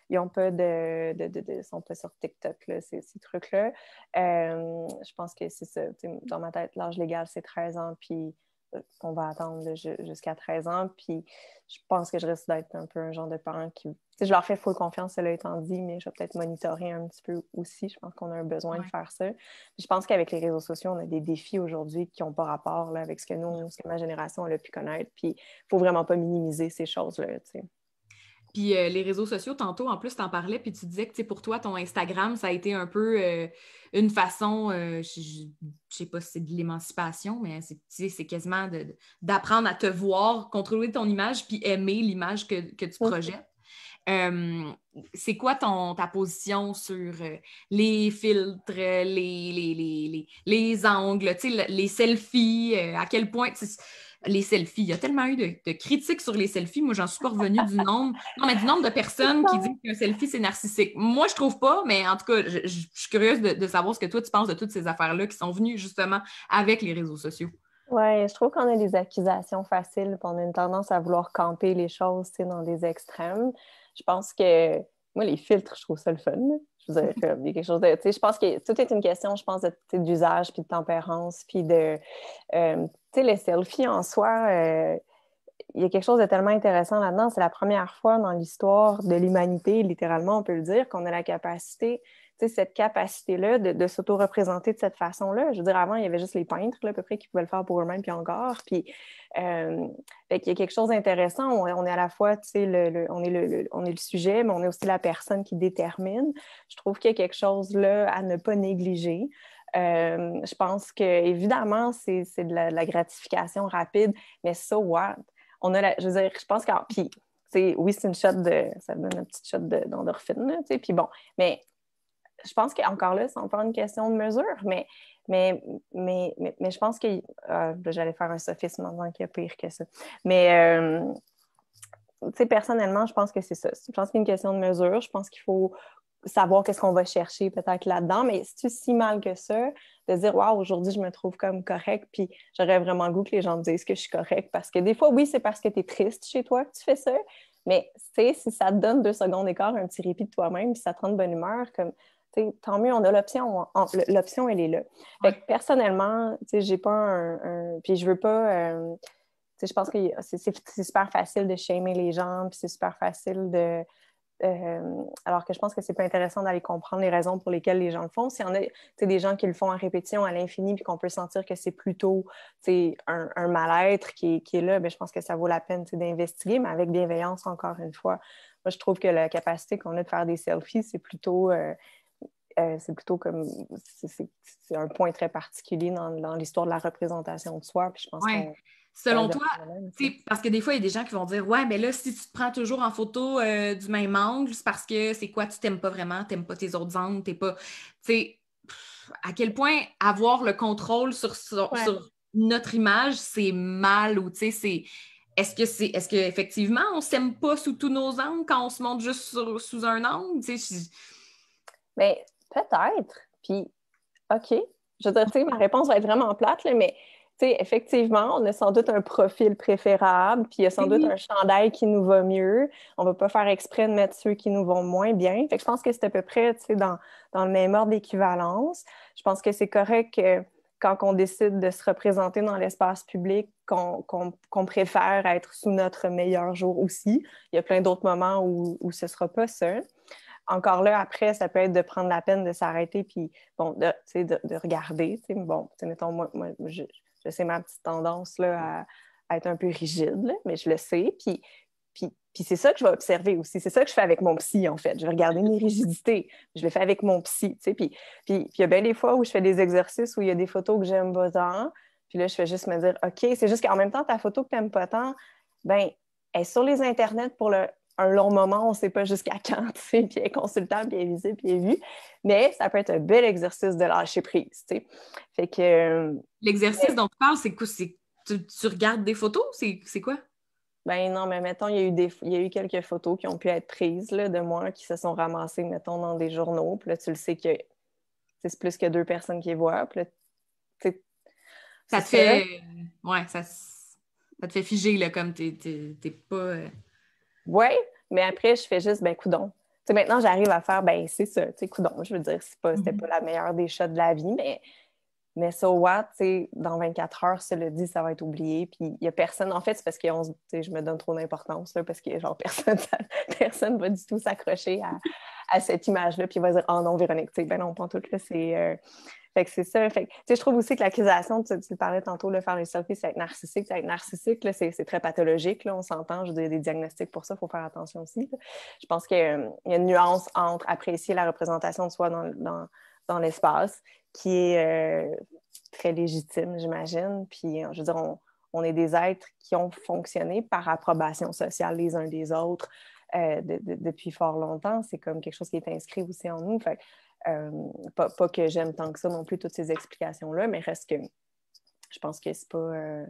ils ont pas de, de, de, sont pas sur TikTok, là, ces, ces trucs-là. Euh, je pense que c'est ça. Dans ma tête, l'âge légal, c'est 13 ans, puis euh, on va attendre jusqu'à 13 ans. Puis je pense que je risque d'être un peu un genre de parent qui. je leur fais full confiance, cela étant dit, mais je vais peut-être monitorer un petit peu aussi. Je pense qu'on a un besoin de faire ça. je pense qu'avec les réseaux sociaux, on a des défis aujourd'hui qui n'ont pas rapport avec ce que nous, ce que ma génération a pu connaître. Puis il ne faut vraiment pas minimiser ces choses-là. Puis euh, les réseaux sociaux, tantôt, en plus, tu en parlais, puis tu disais que pour toi, ton Instagram, ça a été un peu euh, une façon, euh, je ne sais pas si c'est de l'émancipation, mais c'est quasiment d'apprendre à te voir, contrôler ton image, puis aimer l'image que, tu projettes. c'est quoi ton, ta position sur les filtres, les, les, les, les, les angles, les selfies, à quel point les selfies. Il y a tellement eu de, critiques sur les selfies. Moi, j'en suis pas revenue du nombre. Non, mais du nombre de personnes qui disent qu'un selfie, c'est narcissique. Moi, je trouve pas, mais en tout cas, je, suis curieuse de, savoir ce que toi, tu penses de toutes ces affaires-là qui sont venues justement avec les réseaux sociaux. Oui, je trouve qu'on a des accusations faciles, on a une tendance à vouloir camper les choses dans des extrêmes. Je pense que moi, les filtres, je trouve ça le fun. Je vous dire, comme, quelque chose de. Je pense que tout est une question, je pense, d'usage, puis de tempérance, puis de. Euh, les selfies en soi, euh, il y a quelque chose de tellement intéressant là-dedans. C'est la première fois dans l'histoire de l'humanité, littéralement, on peut le dire, qu'on a la capacité, tu sais, cette capacité-là de, de s'auto-représenter de cette façon-là. Je veux dire, avant, il y avait juste les peintres, à peu près, qui pouvaient le faire pour eux-mêmes, puis encore. Puis, euh, il y a quelque chose d'intéressant. On, est à la fois, tu sais, le, on, est le, on est le sujet, mais on est aussi la personne qui détermine. Je trouve qu'il y a quelque chose là à ne pas négliger. Euh, je pense que, évidemment, c'est de, de, la gratification rapide, mais so what? On a je veux dire, je pense que. Puis, oui, c'est une shot de. Ça donne une petite shot d'endorphine, tu sais Puis bon, mais je pense qu'encore là, c'est encore une question de mesure, mais, mais, mais, mais, je pense que. Ah, j'allais faire un sophisme en disant qu'il y a pire que ça. Mais. Euh, sais personnellement, je pense que c'est ça. Je pense qu'il une question de mesure. Je pense qu'il faut savoir qu'est-ce qu'on va chercher peut-être là-dedans, mais c'est-tu si mal que ça de dire Waouh, aujourd'hui, je me trouve comme correct, puis j'aurais vraiment goût que les gens me disent que je suis correct parce que des fois, oui, c'est parce que tu es triste chez toi que tu fais ça, mais tu si ça te donne deux secondes d'écart, un petit répit de toi-même, puis ça te rend de bonne humeur, comme tant mieux, on a l'option, l'option, elle est là. Fait personnellement, tu sais, j'ai pas un, puis je veux pas. Euh, je pense que c'est, super facile de shamer les gens, puis c'est super facile de, euh, alors que je pense que c'est pas intéressant d'aller comprendre les raisons pour lesquelles les gens le font. S'il y en a des gens qui le font en répétition, à l'infini, puis qu'on peut sentir que c'est plutôt un, un mal-être qui, est là, Mais ben, je pense que ça vaut la peine d'investiguer, mais avec bienveillance, encore une fois. Moi, je trouve que la capacité qu'on a de faire des selfies, c'est plutôt. Euh, euh, c'est plutôt comme c'est un point très particulier dans, l'histoire de la représentation de soi. Puis je pense Selon toi, parce que des fois, il y a des gens qui vont dire Ouais, mais là, si tu te prends toujours en photo euh, du même angle, c'est parce que c'est quoi, tu t'aimes pas vraiment, t'aimes pas tes autres angles, t'es pas. Tu à quel point avoir le contrôle sur, notre image, c'est mal ou tu sais, c'est. Est-ce que c'est est-ce que on s'aime pas sous tous nos angles quand on se montre juste sous un angle? Mais ben, peut-être. Puis OK. Je veux dire, ma réponse va être vraiment plate, mais effectivement, on a sans doute un profil préférable, puis il y a sans doute un chandail qui nous va mieux. On va pas faire exprès de mettre ceux qui nous vont moins bien. je pense que c'est à peu près dans, dans le même ordre d'équivalence. Je pense que c'est correct que quand on décide de se représenter dans l'espace public, qu'on préfère être sous notre meilleur jour aussi. Il y a plein d'autres moments où, où ce ne sera pas ça encore là, après, ça peut être de prendre la peine de s'arrêter puis, bon, de, de, de regarder. Bon, mettons, moi, moi je, je sais ma petite tendance là, à, être un peu rigide, mais je le sais. Puis, puis, c'est ça que je vais observer aussi. C'est ça que je fais avec mon psy, en fait. Je vais regarder mes rigidités. Je le fais avec mon psy. Tu puis, puis, il y a bien des fois où je fais des exercices où il y a des photos que j'aime pas tant. Puis là, je fais juste me dire, OK, c'est juste qu'en même temps, ta photo que tu n'aimes pas tant, ben, elle est sur les internets pour le, un long moment, on ne sait pas jusqu'à quand, tu sais, puis est consultable, puis est visible, puis est vu. Mais ça peut être un bel exercice de lâcher prise, tu sais. Fait que... Euh, L'exercice dont tu parles, c'est quoi? Tu, regardes des photos? C'est quoi? Ben non, mais mettons, il y, a eu des, il y a eu quelques photos qui ont pu être prises de moi qui se sont ramassées, mettons, dans des journaux. Puis là, tu le sais que c'est plus que deux personnes qui les voient. Puis là, ça te fait... Euh, ouais, ça, ça te fait figer, là, comme t'es pas... Euh, oui, mais après, je fais juste, ben, coudon. Tu sais, maintenant, j'arrive à faire, ben, c'est ça, tu sais, coudon. Je veux dire, c'est pas, c'était mhm. pas la meilleure des choses de la vie, mais, mais so what, tu sais, dans 24 heures, ça le dit, ça va être oublié. Puis il y a personne, en fait, c'est parce que on, je me donne trop d'importance, parce que, genre, personne, personne va du tout s'accrocher à, à cette image-là, puis il va dire Oh non, Véronique, tu sais, ben non, pas tout, c'est. Euh, fait que c'est ça. Fait que, je trouve aussi que l'accusation, tu, parlais tantôt, de faire le selfie, c'est être narcissique. Être narcissique, c'est, très pathologique. Là, on s'entend, je des, des diagnostics pour ça, il faut faire attention aussi. Je pense qu'il euh, y, a, une nuance entre apprécier la représentation de soi dans, l'espace, qui est euh, très légitime, j'imagine. Puis, je veux dire, on est des êtres qui ont fonctionné par approbation sociale les uns des autres, euh, depuis fort longtemps. C'est comme quelque chose qui est inscrit aussi en nous. Euh, pas, que j'aime tant que ça non plus toutes ces explications-là, mais reste que je pense que c'est pas. Euh,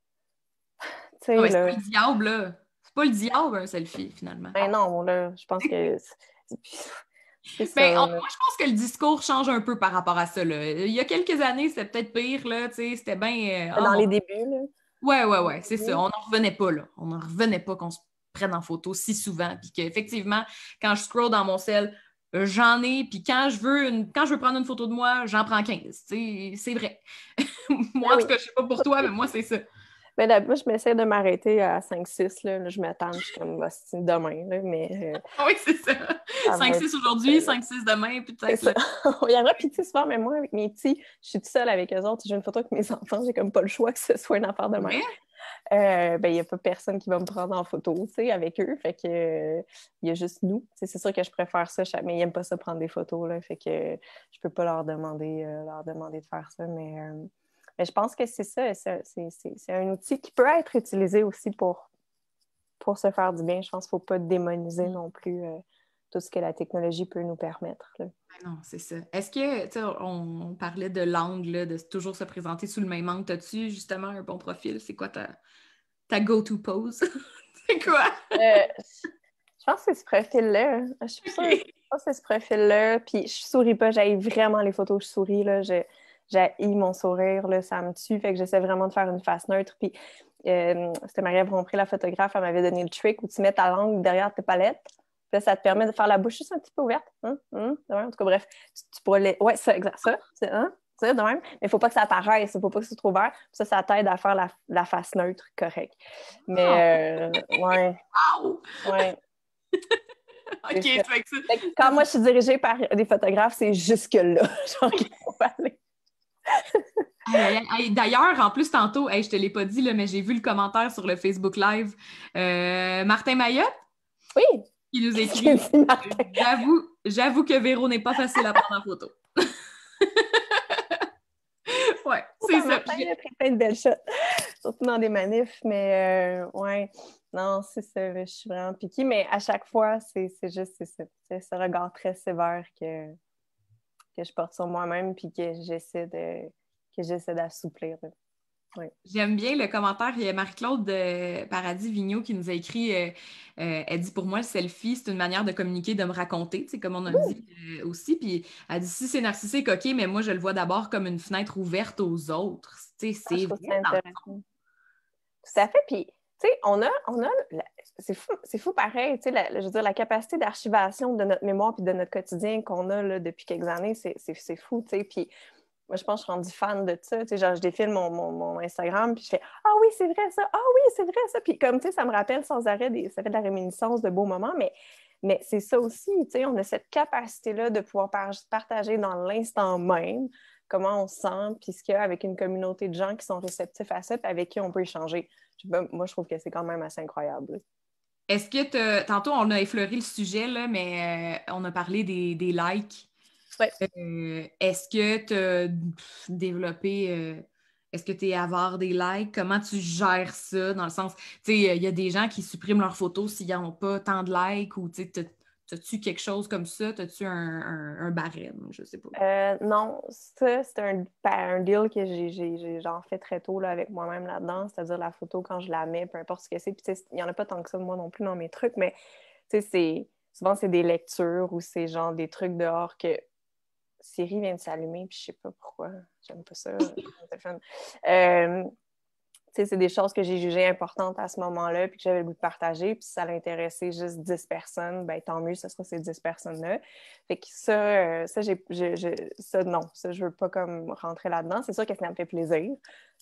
ah c'est pas le diable, là. C'est pas le diable, un selfie, finalement. Ben non, là, je pense que. Ben, moi, je pense que le discours change un peu par rapport à ça. Il y a quelques années, c'était peut-être pire, là, c'était bien. Dans les débuts, là. Ouais, ouais, ouais, c'est ça. On n'en revenait pas, là. On n'en revenait pas qu'on se dans en photo si souvent. Puis qu'effectivement, quand je scroll dans mon sel, j'en ai, puis quand je veux une, quand je veux prendre une photo de moi, j'en prends 15. C'est vrai. moi, ne ben je sais pas pour toi, mais moi, c'est ça. Mais ben, là, moi, je m'essaie de m'arrêter à 5-6. Là. je m'attends, je suis comme bah, demain. mais, euh, oui, c'est ça. 5-6 aujourd'hui, 5-6 demain, peut-être. Il y en a, puis souvent, mais moi, avec mes petits, je suis toute seule avec eux autres. J'ai une photo avec mes enfants, j'ai comme pas le choix que ce soit une affaire de main euh, ben, il n'y a pas personne qui va me prendre en photo avec eux. Fait que il y a juste nous. C'est sûr que je préfère ça, mais ils n'aiment pas ça prendre des photos. Là, fait que je peux pas leur demander, euh, leur demander de faire ça. Mais, euh, je pense que c'est ça. C'est un outil qui peut être utilisé aussi pour, pour se faire du bien. Je pense qu'il ne faut pas démoniser mm. non plus tout ce que la technologie peut nous permettre. Ben non, c'est ça. Est-ce que, tu sais, on, parlait de l'angle, de toujours se présenter sous le même angle. As-tu justement un bon profil? C'est quoi ta, go-to pose? c'est quoi? Euh, je pense que c'est ce profil-là. Je suis sûre, pense que c'est ce profil-là. Puis je souris pas, j'aille vraiment les photos, je souris, là. mon sourire, là, ça me tue. Fait que j'essaie vraiment de faire une face neutre. Puis euh, c'était Maria pris la photographe, elle m'avait donné le trick où tu mets ta langue derrière tes palettes ça te permet de faire la bouche juste un petit peu ouverte. Hein? Hein? En tout cas, bref, tu, pourrais les... Ouais, ça, exact. Ça, c'est hein? de même. Mais il ne faut pas que ça t'arrête, il ne faut pas que ce soit trop ouvert. Ça, ça t'aide à faire la, face neutre correcte. Mais, oh! euh, ouais. ouais. OK, fait que ça... Quand moi, je suis dirigée par des photographes, c'est jusque-là, D'ailleurs, en plus, tantôt, je ne te l'ai pas dit, mais j'ai vu le commentaire sur le Facebook Live. Euh, Martin Maillot? Oui qui nous écrit J'avoue, j'avoue que Véro n'est pas facile à prendre en photo. ouais, c'est ça. J'ai pris de belles shots, surtout dans des manifs, mais euh, ouais, non, c'est ça. Je suis vraiment piquée, mais à chaque fois, c'est juste ce regard très sévère que, que je porte sur moi-même puis que j'essaie de que j'essaie d'assouplir J'aime bien le commentaire. Il y a Marie-Claude euh, Paradis-Vigneault qui nous a écrit euh, euh, elle dit pour moi, le selfie, c'est une manière de communiquer, de me raconter, comme on a dit aussi. Puis elle dit si c'est narcissique, OK, mais moi, je le vois d'abord comme une fenêtre ouverte aux autres. Ah, c'est ah, Tout Ça fait. Puis, tu sais, on a, on c'est fou, pareil, tu sais, la, je veux dire, la capacité d'archivation de notre mémoire puis de notre quotidien qu'on a là, depuis quelques années, c'est fou, tu sais. Puis, moi, je pense que je suis rendue fan de ça. Tu sais, genre, je défile mon, mon, Instagram, puis je fais Ah oui, c'est vrai ça! Ah oui, c'est vrai ça! Puis comme, tu sais, ça me rappelle sans arrêt, ça fait de la réminiscence de beaux moments, mais, mais c'est ça aussi. Tu sais, on a cette capacité-là de pouvoir partager dans l'instant même comment on se sent, puis ce qu'il y a avec une communauté de gens qui sont réceptifs à ça, avec qui on peut échanger. Ben, moi, je trouve que c'est quand même assez incroyable. Est-ce que tantôt on a effleuré le sujet, là, mais euh, on a parlé des, des likes euh, est-ce que tu as développé, euh, est-ce que tu es avoir des likes? Comment tu gères ça dans le sens, tu sais, il y a des gens qui suppriment leurs photos s'ils n'ont pas tant de likes ou tu As-tu quelque chose comme ça? As-tu un, un, barème? Je sais pas. Euh, non, ça, c'est un, ben, deal que j'ai genre fait très tôt là, avec moi-même là-dedans, c'est-à-dire la photo quand je la mets, peu importe ce que c'est. Puis il n'y en a pas tant que ça moi non plus dans mes trucs, mais c'est souvent c'est des lectures ou c'est genre des trucs dehors que Siri vient de s'allumer, puis je sais pas pourquoi. J'aime pas ça. Euh, euh, c'est des choses que j'ai jugées importantes à ce moment-là, puis que j'avais le goût de partager. Puis si ça l'intéressait juste 10 personnes, ben tant mieux, ce sera ces 10 personnes-là. Fait que ça, euh, ça, j'ai, ça, non, ça, je veux pas comme rentrer là-dedans. C'est sûr que ça me fait plaisir.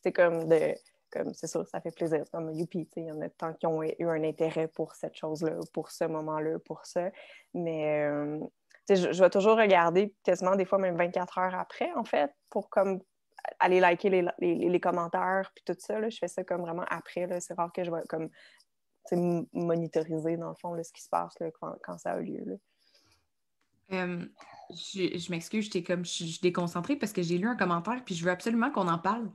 C'est comme de comme c'est sûr, ça fait plaisir. Comme youpi, il y en a tant qui ont eu un intérêt pour cette chose-là, pour ce moment-là, pour ça. Mais je, vais toujours regarder quasiment des fois même 24 heures après, en fait, pour comme aller liker les, commentaires puis tout ça. je fais ça comme vraiment après. C'est rare que je vais comme monitoriser dans le fond ce qui se passe quand, ça a lieu. je, je m'excuse, j'étais comme je, suis déconcentrée parce que j'ai lu un commentaire puis je veux absolument qu'on en parle.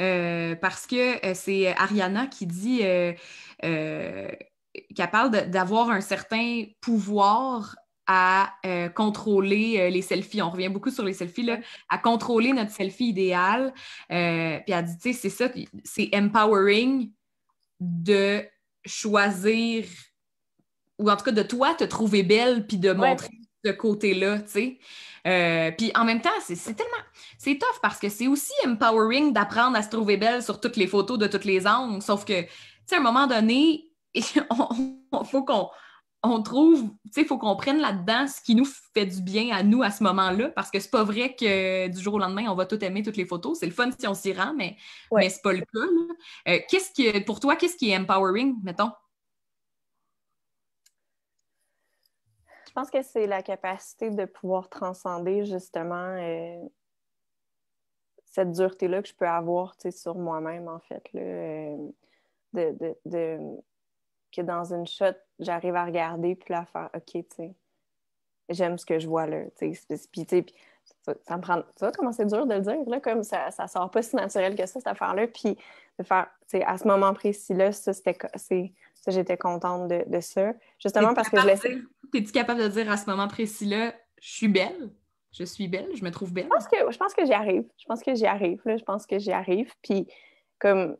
Euh, parce que euh, c'est Ariana qui dit euh, qu'elle parle d'avoir un certain pouvoir à euh, contrôler euh, les selfies. On revient beaucoup sur les selfies, là, à contrôler notre selfie idéal. Euh, puis elle dit, tu sais, c'est ça, c'est empowering de choisir, ou en tout cas de toi te trouver belle, puis de montrer ce côté-là, tu sais. puis en même temps, c'est tellement. C'est tough parce que c'est aussi empowering d'apprendre à se trouver belle sur toutes les photos de toutes les angles. Sauf que, tu sais, à un moment donné, il faut qu'on on trouve, tu sais, il faut qu'on prenne là-dedans ce qui nous fait du bien à nous à ce moment-là, parce que c'est pas vrai que du jour au lendemain, on va tout aimer toutes les photos. C'est le fun si on s'y rend, mais, mais c'est pas le cas. Euh, qu'est-ce qui, pour toi, qu'est-ce qui est empowering, mettons? Je pense que c'est la capacité de pouvoir transcender justement euh, cette dureté-là que je peux avoir sur moi-même, en fait. Là, euh, de que dans une shot, j'arrive à regarder puis là, faire OK, tu sais, j'aime ce que je vois là. Puis, tu sais, ça, me prend. Tu vois comment c'est dur de le dire, là, comme ça, ça sort pas si naturel que ça, cette affaire-là. Puis de faire, tu sais, à ce moment précis-là, ça, c'était. Ça, j'étais contente de, de ça. Justement parce que je laissais. T'es-tu capable de dire à ce moment précis-là, je suis belle? Je suis belle, je me trouve belle. Je pense que, je pense que j'y arrive. Je pense que j'y arrive. Là. Je pense que j'y arrive. Puis, comme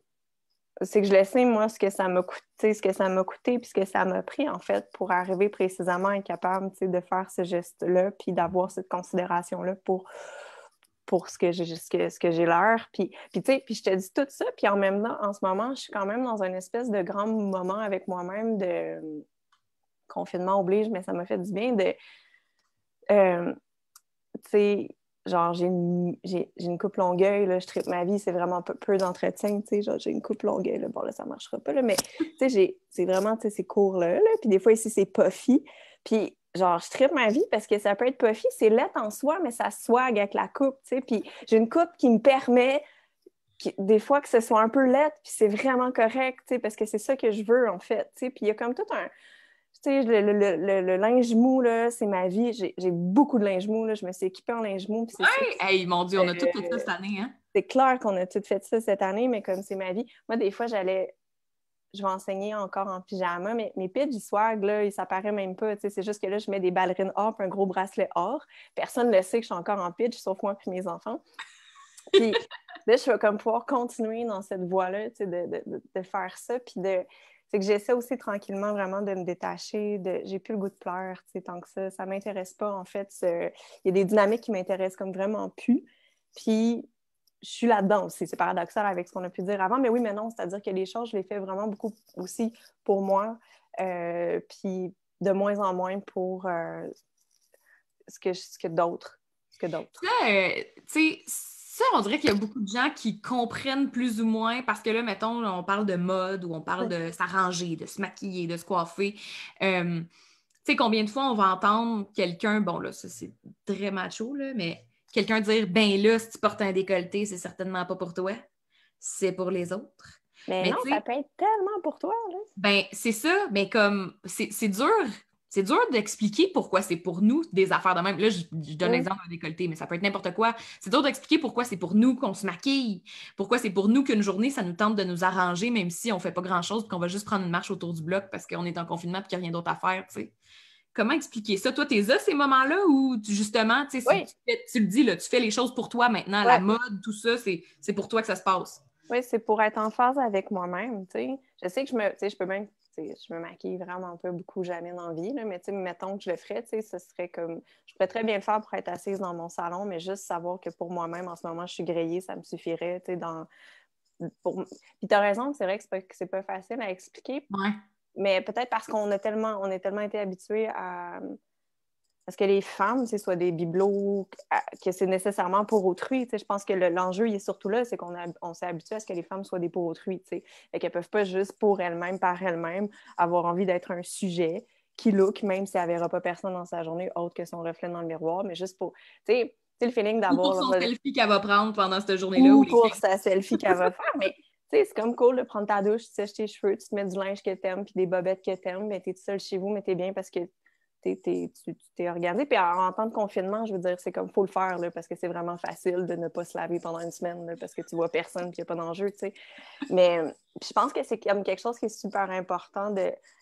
c'est que je laissais, moi, ce que ça m'a coûté, ce que ça m'a coûté, puis ce que ça m'a pris, en fait, pour arriver précisément à être capable de faire ce geste-là, puis d'avoir cette considération-là pour, pour ce que j'ai ce que, ce que l'air. Puis, puis, puis je te dis tout ça, puis en même temps, en ce moment, je suis quand même dans un espèce de grand moment avec moi-même de confinement oblige, mais ça m'a fait du bien de. Euh, tu sais, genre, j'ai une, une coupe longueuil, là, je tripe ma vie, c'est vraiment peu, d'entretien, tu sais, genre, j'ai une coupe longueuil, là, bon, là, ça marchera pas, mais, tu sais, c'est vraiment, tu sais, ces cours-là, là, puis des fois, ici, c'est puffy, puis genre, je tripe ma vie parce que ça peut être puffy, c'est lette en soi, mais ça swag avec la coupe, tu sais, puis j'ai une coupe qui me permet des fois que ce soit un peu lette puis c'est vraiment correct, tu sais, parce que c'est ça que je veux, en fait, tu sais, puis il y a comme tout un le, le, le, linge mou, c'est ma vie. J'ai beaucoup de linge mou. Je me suis équipée en linge mou. Oui! Hey, mon Dieu, on a tout fait ça euh, cette année. Hein? C'est clair qu'on a tout fait ça cette année, mais comme c'est ma vie, moi, des fois, j'allais je vais enseigner encore en pyjama, mais mes du soir là, ils s'apparaissent même pas. C'est juste que là, je mets des ballerines or un gros bracelet or. Personne ne sait que je suis encore en pitch, sauf moi et mes enfants. Puis là, je vais comme pouvoir continuer dans cette voie-là, de, faire ça, puis de, c'est que j'essaie aussi tranquillement vraiment de me détacher, de j'ai plus le goût de pleurer tu sais, tant que ça. Ça m'intéresse pas, en fait. Il y a des dynamiques qui m'intéressent comme vraiment plus. Puis je suis là-dedans C'est paradoxal avec ce qu'on a pu dire avant, mais oui, mais non, c'est-à-dire que les choses, je les fais vraiment beaucoup aussi pour moi, euh, puis de moins en moins pour euh, ce que, ce que d'autres. Que d'autres. tu sais, ça, on dirait qu'il y a beaucoup de gens qui comprennent plus ou moins, parce que là, mettons, on parle de mode ou on parle de s'arranger, de se maquiller, de se coiffer. Euh, tu sais, combien de fois on va entendre quelqu'un, bon, là, ça c'est très macho, mais quelqu'un dire, ben là, si tu portes un décolleté, c'est certainement pas pour toi, c'est pour les autres. Mais, non, ça peut être tellement pour toi. Là. Ben, c'est ça, mais comme, c'est dur c'est dur d'expliquer pourquoi c'est pour nous des affaires de même. Là, je, donne l'exemple de décolleté, mais ça peut être n'importe quoi. C'est dur d'expliquer pourquoi c'est pour nous qu'on se maquille, pourquoi c'est pour nous qu'une journée, ça nous tente de nous arranger, même si on ne fait pas grand-chose, qu'on va juste prendre une marche autour du bloc parce qu'on est en confinement et qu'il n'y a rien d'autre à faire. Comment expliquer ça? Toi, t'es à ces moments-là où tu, justement, tu, le dis, tu fais les choses pour toi maintenant, la mode, tout ça, c'est pour toi que ça se passe. Oui, c'est pour être en phase avec moi-même. Je sais que je me, je peux même je me maquille vraiment peu, beaucoup jamais dans la vie, mais mettons que je le ferais, ce serait comme. Je pourrais très bien le faire pour être assise dans mon salon, mais juste savoir que pour moi-même, en ce moment, je suis grillée, ça me suffirait, tu sais, dans. Puis raison, c'est vrai que c'est pas, pas facile à expliquer. Mais peut-être parce qu'on a tellement, on est tellement été habitué à, parce que les femmes, c'est soit des bibelots, que c'est nécessairement pour autrui. Je pense que l'enjeu, il est surtout là, c'est qu'on on s'est habitué à ce que les femmes soient des pour autrui. Et qu'elles ne peuvent pas juste pour elles-mêmes, par elles-mêmes, avoir envie d'être un sujet qui look, même si elle ne verra pas personne dans sa journée autre que son reflet dans le miroir, mais juste pour. Tu sais, le feeling d'avoir. Pour son selfie qu'elle va prendre pendant cette journée-là. Ou, pour sa selfie qu'elle va faire. Mais c'est comme cool de prendre ta douche, tu sèches tes cheveux, tu te mets du linge que t'aimes, puis des bobettes que t'aimes, mais es tout seul chez vous, mais tu es bien parce que tu es, tu t'es organisé. Puis en, temps de confinement, je veux dire, c'est comme, faut le faire, parce que c'est vraiment facile de ne pas se laver pendant une semaine, parce que tu vois personne, et il n'y a pas d'enjeu, Mais je pense que c'est comme quelque chose qui est super important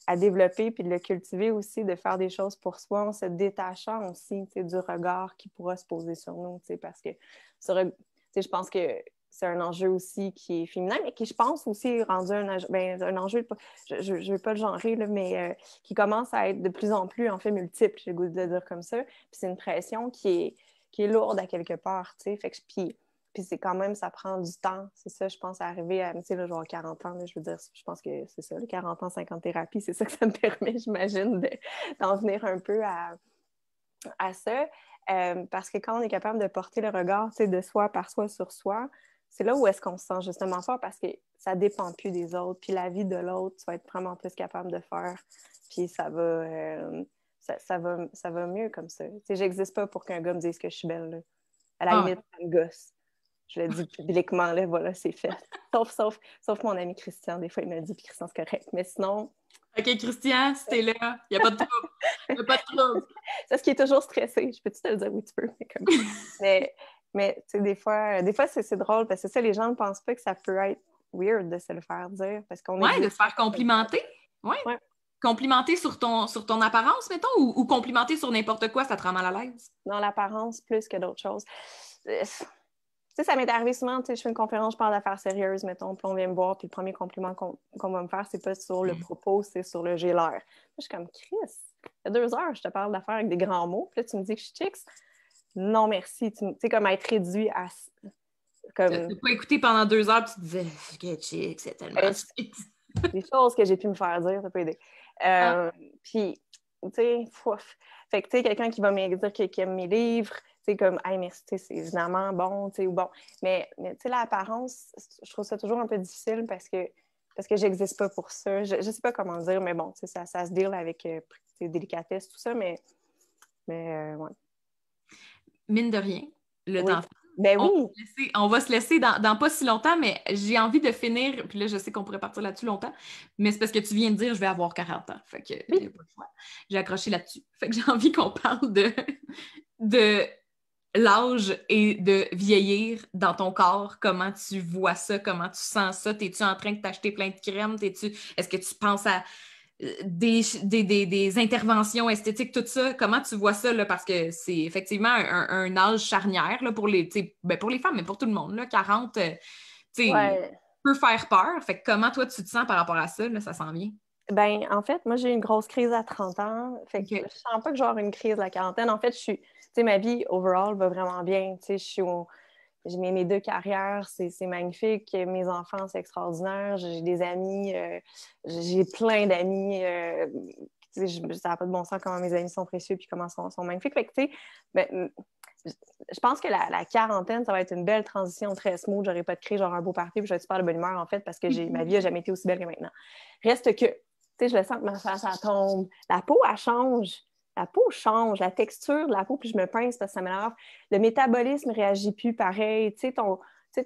à développer, puis de le cultiver aussi, de faire des choses pour soi, en se détachant aussi, du regard qui pourra se poser sur nous, tu parce que, je pense que c'est un enjeu aussi qui est féminin, mais qui, je pense, aussi est rendu un, enjeu, ben, un enjeu je ne vais pas le genrer, mais euh, qui commence à être de plus en plus, en fait, multiple, j'ai le goût de le dire comme ça. Puis c'est une pression qui est, qui est lourde à quelque part, tu sais. Fait que, puis, puis c'est quand même, ça prend du temps. C'est ça, je pense, arriver à, tu sais, là, avoir 40 ans, je veux dire, je pense que c'est ça, 40 ans, 50 thérapies, c'est ça que ça me permet, j'imagine, d'en venir un peu à, à ça. Euh, parce que quand on est capable de porter le regard, tu de soi par soi sur soi, c'est là où est-ce qu'on se sent justement fort parce que ça dépend plus des autres. Puis la vie de l'autre, tu vas être vraiment plus capable de faire. Puis ça va, euh, ça, va, ça va mieux comme ça. Tu sais, j'existe pas pour qu'un gars me dise que je suis belle. Là. À la ah. limite, ça gosse. Je le dis publiquement, là, voilà, c'est fait. Sauf, sauf, sauf mon ami Christian. Des fois, il me le dit, puis Christian, c'est correct. Mais sinon, OK, Christian, si là, il n'y a pas de trouble. Il a pas de trouble. C'est ce qui est toujours stressé. Je peux-tu te le dire? Oui, tu peux. mais Mais des fois, euh, des fois c'est drôle parce que ça, les gens ne pensent pas que ça peut être weird de se le faire dire. Parce de se faire complimenter. Complimenter sur ton, sur ton apparence, mettons, ou, complimenter sur n'importe quoi, ça te rend mal à l'aise? Non, l'apparence, plus que d'autres choses. Euh, tu sais, ça m'est arrivé souvent, tu sais, je fais une conférence, je parle d'affaires sérieuses, mettons, puis on vient me voir, puis le premier compliment qu'on va me faire, c'est pas sur le mm. propos, c'est sur le j'ai l'air. Je suis comme, Chris, il y a deux heures, je te parle d'affaires avec des grands mots, puis là, tu me dis que je suis chicks non merci. Tu sais, comme être réduit à. Comme... Tu pas écouté pendant deux heures tu te disais, c'est tellement ben, Des choses que j'ai pu me faire dire, ça peut aider. Ah. Euh, puis, tu sais, fait que tu sais, quelqu'un qui va me dire qu'il aime mes livres, tu sais, comme, hey, merci, c'est évidemment bon, tu sais, ou bon. Mais, mais tu sais, l'apparence, je trouve ça toujours un peu difficile parce que parce que j'existe pas pour ça. Je, je sais pas comment dire, mais bon, ça, ça se deal avec des euh, délicatesse, tout ça, mais, mais euh, ouais mine de rien, le temps Mais oui. Ben on, va se laisser dans, pas si longtemps, mais j'ai envie de finir. Puis là, je sais qu'on pourrait partir là-dessus longtemps, mais c'est parce que tu viens de dire je vais avoir 40 ans. Fait que j'ai accroché là-dessus. Fait que j'ai envie qu'on parle de, de l'âge et de vieillir dans ton corps. Comment tu vois ça? Comment tu sens ça? Es-tu en train de t'acheter plein de crème? est-ce que tu penses à des, des, des, interventions esthétiques, tout ça, comment tu vois ça? parce que c'est effectivement un, âge charnière pour, les, ben, pour les femmes, mais pour tout le monde. Là, 40, euh, sais, peut faire peur. Fait que comment toi, tu te sens par rapport à ça? ça sent bien? Ben, en fait, moi, j'ai une grosse crise à 30 ans. Fait que je sens pas que j'aurai une crise à la quarantaine. En fait, je suis, tu sais, ma vie, overall, va vraiment bien. Tu sais, je suis au, j'ai mes, deux carrières, c'est magnifique. Mes enfants, c'est extraordinaire. J'ai des amis, euh, j'ai plein d'amis. Euh, ça n'a pas de bon sens comment mes amis sont précieux puis comment sont, sont magnifiques. Ben, je pense que la, quarantaine, ça va être une belle transition très smooth. J'aurais pas de crise, j'aurai un beau parti, puis je vais super de bonne humeur, en fait, parce que ma vie n'a jamais été aussi belle que maintenant. Reste que, je le sens que ma face, ça tombe. La peau, elle change la peau change, la texture de la peau, puis je me pince ça m'énerve. Le métabolisme réagit plus pareil. Tu sais, ton, tu sais,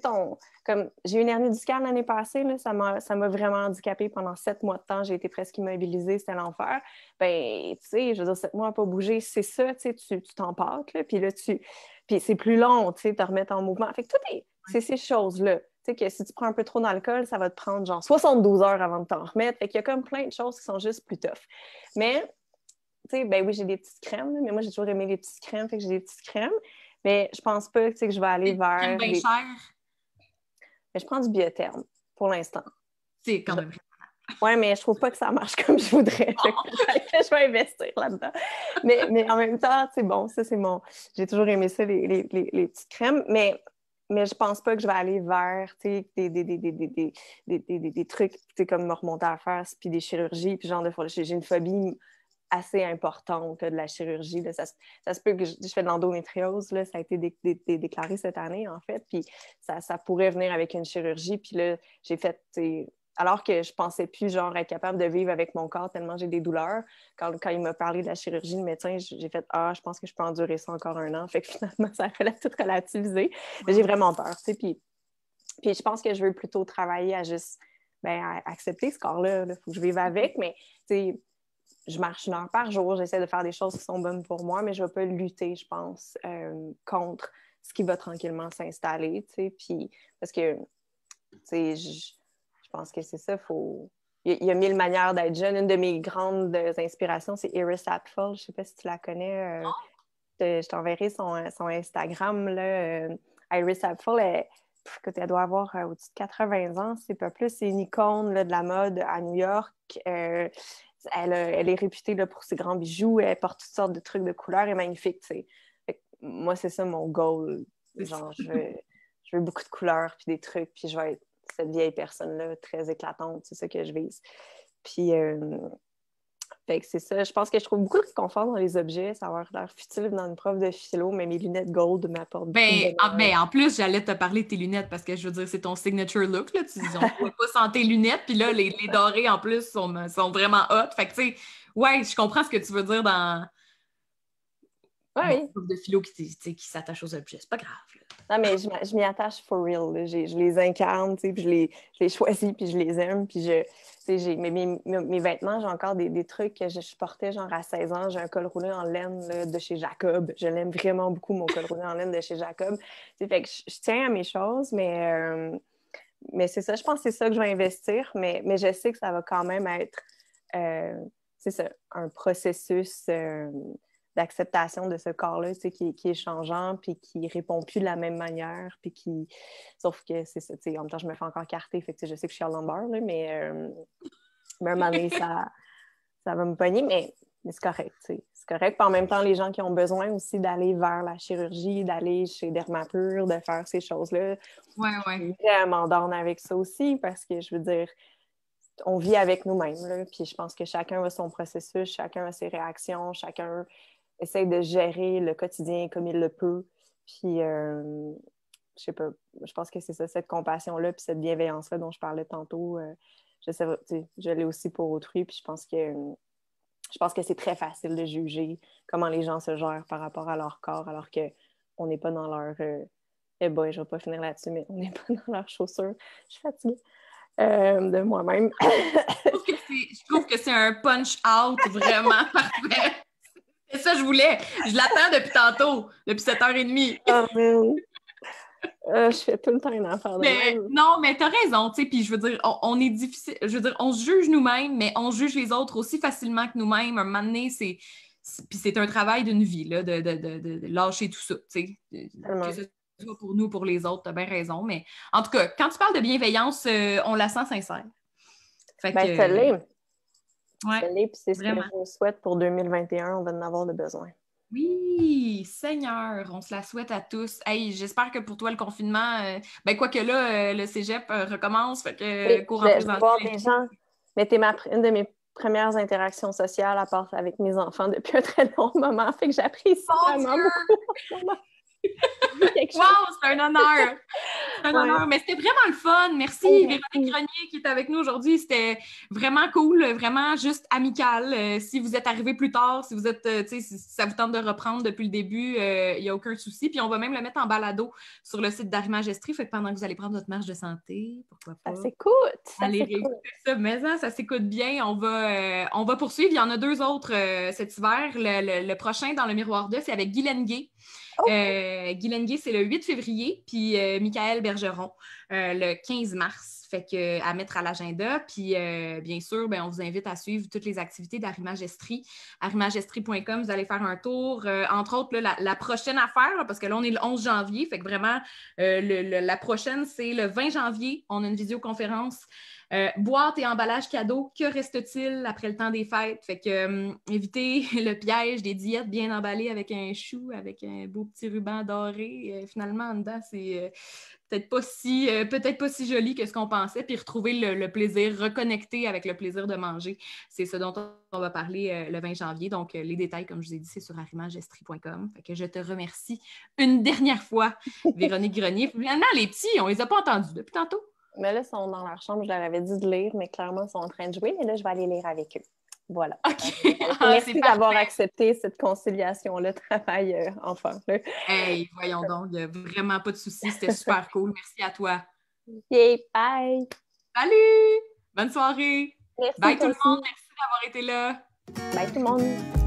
comme j'ai une hernie discale l'année passée, là, ça m'a vraiment handicapé pendant sept mois de temps. J'ai été presque immobilisée, c'était l'enfer. Ben, tu sais, je veux dire, sept mois à pas bouger, c'est ça, tu sais, tu là, puis là, tu. Puis c'est plus long, tu sais, te remettre en mouvement. Fait tout C'est ces choses-là. que si tu prends un peu trop d'alcool, ça va te prendre genre 72 heures avant de t'en remettre. Fait qu'il y a comme plein de choses qui sont juste plus tough. Mais ben oui, j'ai des petites crèmes, mais moi, j'ai toujours aimé les petites crèmes, fait que j'ai des petites crèmes. Mais je pense pas, que je vais aller des vers... Bien Mais je prends du biotherme, pour l'instant. C'est quand même... Oui, mais je trouve pas que ça marche comme je voudrais. je vais investir là-dedans. Mais, en même temps, c'est bon, ça c'est mon. J'ai toujours aimé ça, les, les, petites crèmes, mais, mais je pense pas que je vais aller vers des, trucs comme me remonter à face puis des chirurgies, puis genre de J'ai une phobie assez important de la chirurgie. Là. Ça, se peut que je, fais de l'endométriose, ça a été déclaré cette année, en fait, puis ça, pourrait venir avec une chirurgie. Puis là, j'ai fait, alors que je pensais plus, genre, être capable de vivre avec mon corps tellement j'ai des douleurs, quand, quand il m'a parlé de la chirurgie, le médecin, j'ai fait, ah, je pense que je peux endurer ça encore un an. Fait que finalement, ça a tout relativisé. J'ai vraiment peur, puis, puis je pense que je veux plutôt travailler à juste, ben, accepter ce corps-là, il faut que je vive mm-hmm. avec, mais, tu sais, je marche une heure par jour, j'essaie de faire des choses qui sont bonnes pour moi, mais je ne vais pas lutter, je pense, euh, contre ce qui va tranquillement s'installer, parce que, je, pense que c'est ça, Il y, a mille manières d'être jeune. Une de mes grandes inspirations, c'est Iris Apfel. Je ne sais pas si tu la connais. Euh, ah. je, t'enverrai son, Instagram. Là, euh. Iris Apfel, elle, Écoute, elle doit avoir au-dessus de 80 ans, c'est pas plus. C'est une icône de la mode à New York elle, est réputée pour ses grands bijoux, elle porte toutes sortes de trucs de couleurs, elle est magnifique, Moi, c'est ça mon goal. Genre, je veux, beaucoup de couleurs, puis des trucs, puis je veux être cette vieille personne-là très éclatante, c'est ça que je vise. Puis, euh, fait c'est ça. Je pense que je trouve beaucoup de confort dans les objets. Ça a l'air futile dans une prof de philo, mais mes lunettes gold m'apportent ben, beaucoup. Ah, en, en plus, j'allais te parler de tes lunettes parce que je veux dire, c'est ton signature look. Là. Tu dis, on ne pas sans tes lunettes. Puis là, les, les dorés en plus sont, sont vraiment hot. Fait que tu sais, ouais, je comprends ce que tu veux dire dans. Ouais, Une prof de philo qui, qui s'attache aux objets. C'est pas grave. Non, mais je, m'y attache for real. Je, les incarne, puis je les, choisis, puis je les aime. Puis je, mais mes, vêtements, j'ai encore des, trucs que je, portais genre à 16 ans. J'ai un col roulé en laine de chez Jacob. Je l'aime vraiment beaucoup, mon col roulé en laine de chez Jacob. fait que je, tiens à mes choses, mais, euh, mais c'est ça. Je pense que c'est ça que je vais investir, mais, je sais que ça va quand même être, euh, c'est un processus. Euh, d'acceptation de ce corps-là, tu sais, qui, est changeant, puis qui répond plus de la même manière, puis qui... Sauf que c'est ça, tu sais, en même temps, je me fais encore carter, fait que je sais que je suis à mais, euh, mais, à ça, ça va me pogner, mais, c'est correct, C'est correct. en même temps, les gens qui ont besoin aussi d'aller vers la chirurgie, d'aller chez Dermapure, de faire ces choses-là, ouais, ouais. vraiment d'orne avec ça aussi, parce que, je veux dire, on vit avec nous-mêmes, puis je pense que chacun a son processus, chacun a ses réactions, chacun essaye de gérer le quotidien comme il le peut. Puis, euh, je sais pas, je pense que c'est ça, cette compassion-là, puis cette bienveillance-là dont je parlais tantôt. Euh, je sais, je l'ai aussi pour autrui, puis je pense que je pense que c'est très facile de juger comment les gens se gèrent par rapport à leur corps, alors qu'on n'est pas dans leur. Euh, eh ben, je vais pas finir là-dessus, mais on n'est pas dans leurs chaussures. Je suis fatiguée. Euh, de moi-même. je trouve que c'est un punch-out vraiment parfait. C'est ça, je voulais. Je l'attends depuis tantôt, depuis 7h30. Ah, ben oh, euh, je fais tout le temps une affaire de mais, Non, mais t'as raison, tu sais, puis je veux dire, on, est difficile, je veux dire, on se juge nous-mêmes, mais on juge les autres aussi facilement que nous-mêmes. Un moment donné, c'est... c'est un travail d'une vie, de, lâcher tout ça, tu sais. Que ce soit pour nous, pour les autres, t'as bien raison, mais en tout cas, quand tu parles de bienveillance, euh, on la sent sincère. Fait ben, que, c'est ce que je vous souhaite pour 2021. On va en avoir de besoin. Oui, Seigneur, on se la souhaite à tous. Hey, j'espère que pour toi, le confinement, euh, ben quoi que là, euh, le cégep euh, recommence, fait que cours en présentiel. voir des gens, mais tu ma, une de mes premières interactions sociales à part avec mes enfants depuis un très long moment, fait que j'apprécie vraiment wow, c'est un honneur! un honneur. Mais c'était vraiment le fun. Merci Véronique Grenier qui est avec nous aujourd'hui. C'était vraiment cool, vraiment juste amical. Euh, si vous êtes arrivé plus tard, si vous êtes, euh, si ça vous tente de reprendre depuis le début, il euh, n'y a aucun souci. Puis on va même le mettre en balado sur le site d'Arima Gestry. Fait que pendant que vous allez prendre votre marche de santé, pourquoi pas. Ça s'écoute! ça, s'écoute bien. On va, on va poursuivre. Il y en a deux autres cet hiver. Le, prochain dans le miroir 2, c'est avec Guylaine Gay euh, Guylaine c'est le 8 février, puis euh, Michael Bergeron euh, le 15 mars. Fait que à mettre à l'agenda. Puis bien sûr, ben, on vous invite à suivre toutes les activités d'Arri vous allez faire un tour. entre autres, la, prochaine affaire, parce que là, on est le 11 janvier. Fait que vraiment, la prochaine, c'est le 20 janvier. On a une vidéoconférence. Euh, boîte et emballage cadeau, que reste-t-il après le temps des fêtes? Fait que hum, éviter le piège des diètes bien emballées avec un chou, avec un beau petit ruban doré. Euh, finalement, en dedans, c'est euh, peut-être pas si peut-être pas si joli que ce qu'on pensait, puis retrouver le, plaisir, reconnecter avec le plaisir de manger. C'est ce dont on va parler le 20 janvier. Donc, les détails, comme je vous ai dit, c'est sur arimagestri.com. Fait que je te remercie une dernière fois, Véronique Grenier. Finalement, les petits, on les a pas entendus depuis tantôt. Mais là, ils sont dans leur chambre, je leur avais dit de lire, mais clairement, ils sont en train de jouer, mais là, je vais aller lire avec eux. Voilà. OK. Ah, merci d'avoir accepté cette conciliation-là, travail euh, enfin. hey, voyons donc, vraiment pas de soucis, c'était super cool. Merci à toi. Yeah, bye. Salut! Bonne soirée! Merci bye tout le monde, merci d'avoir été là. Bye tout le monde.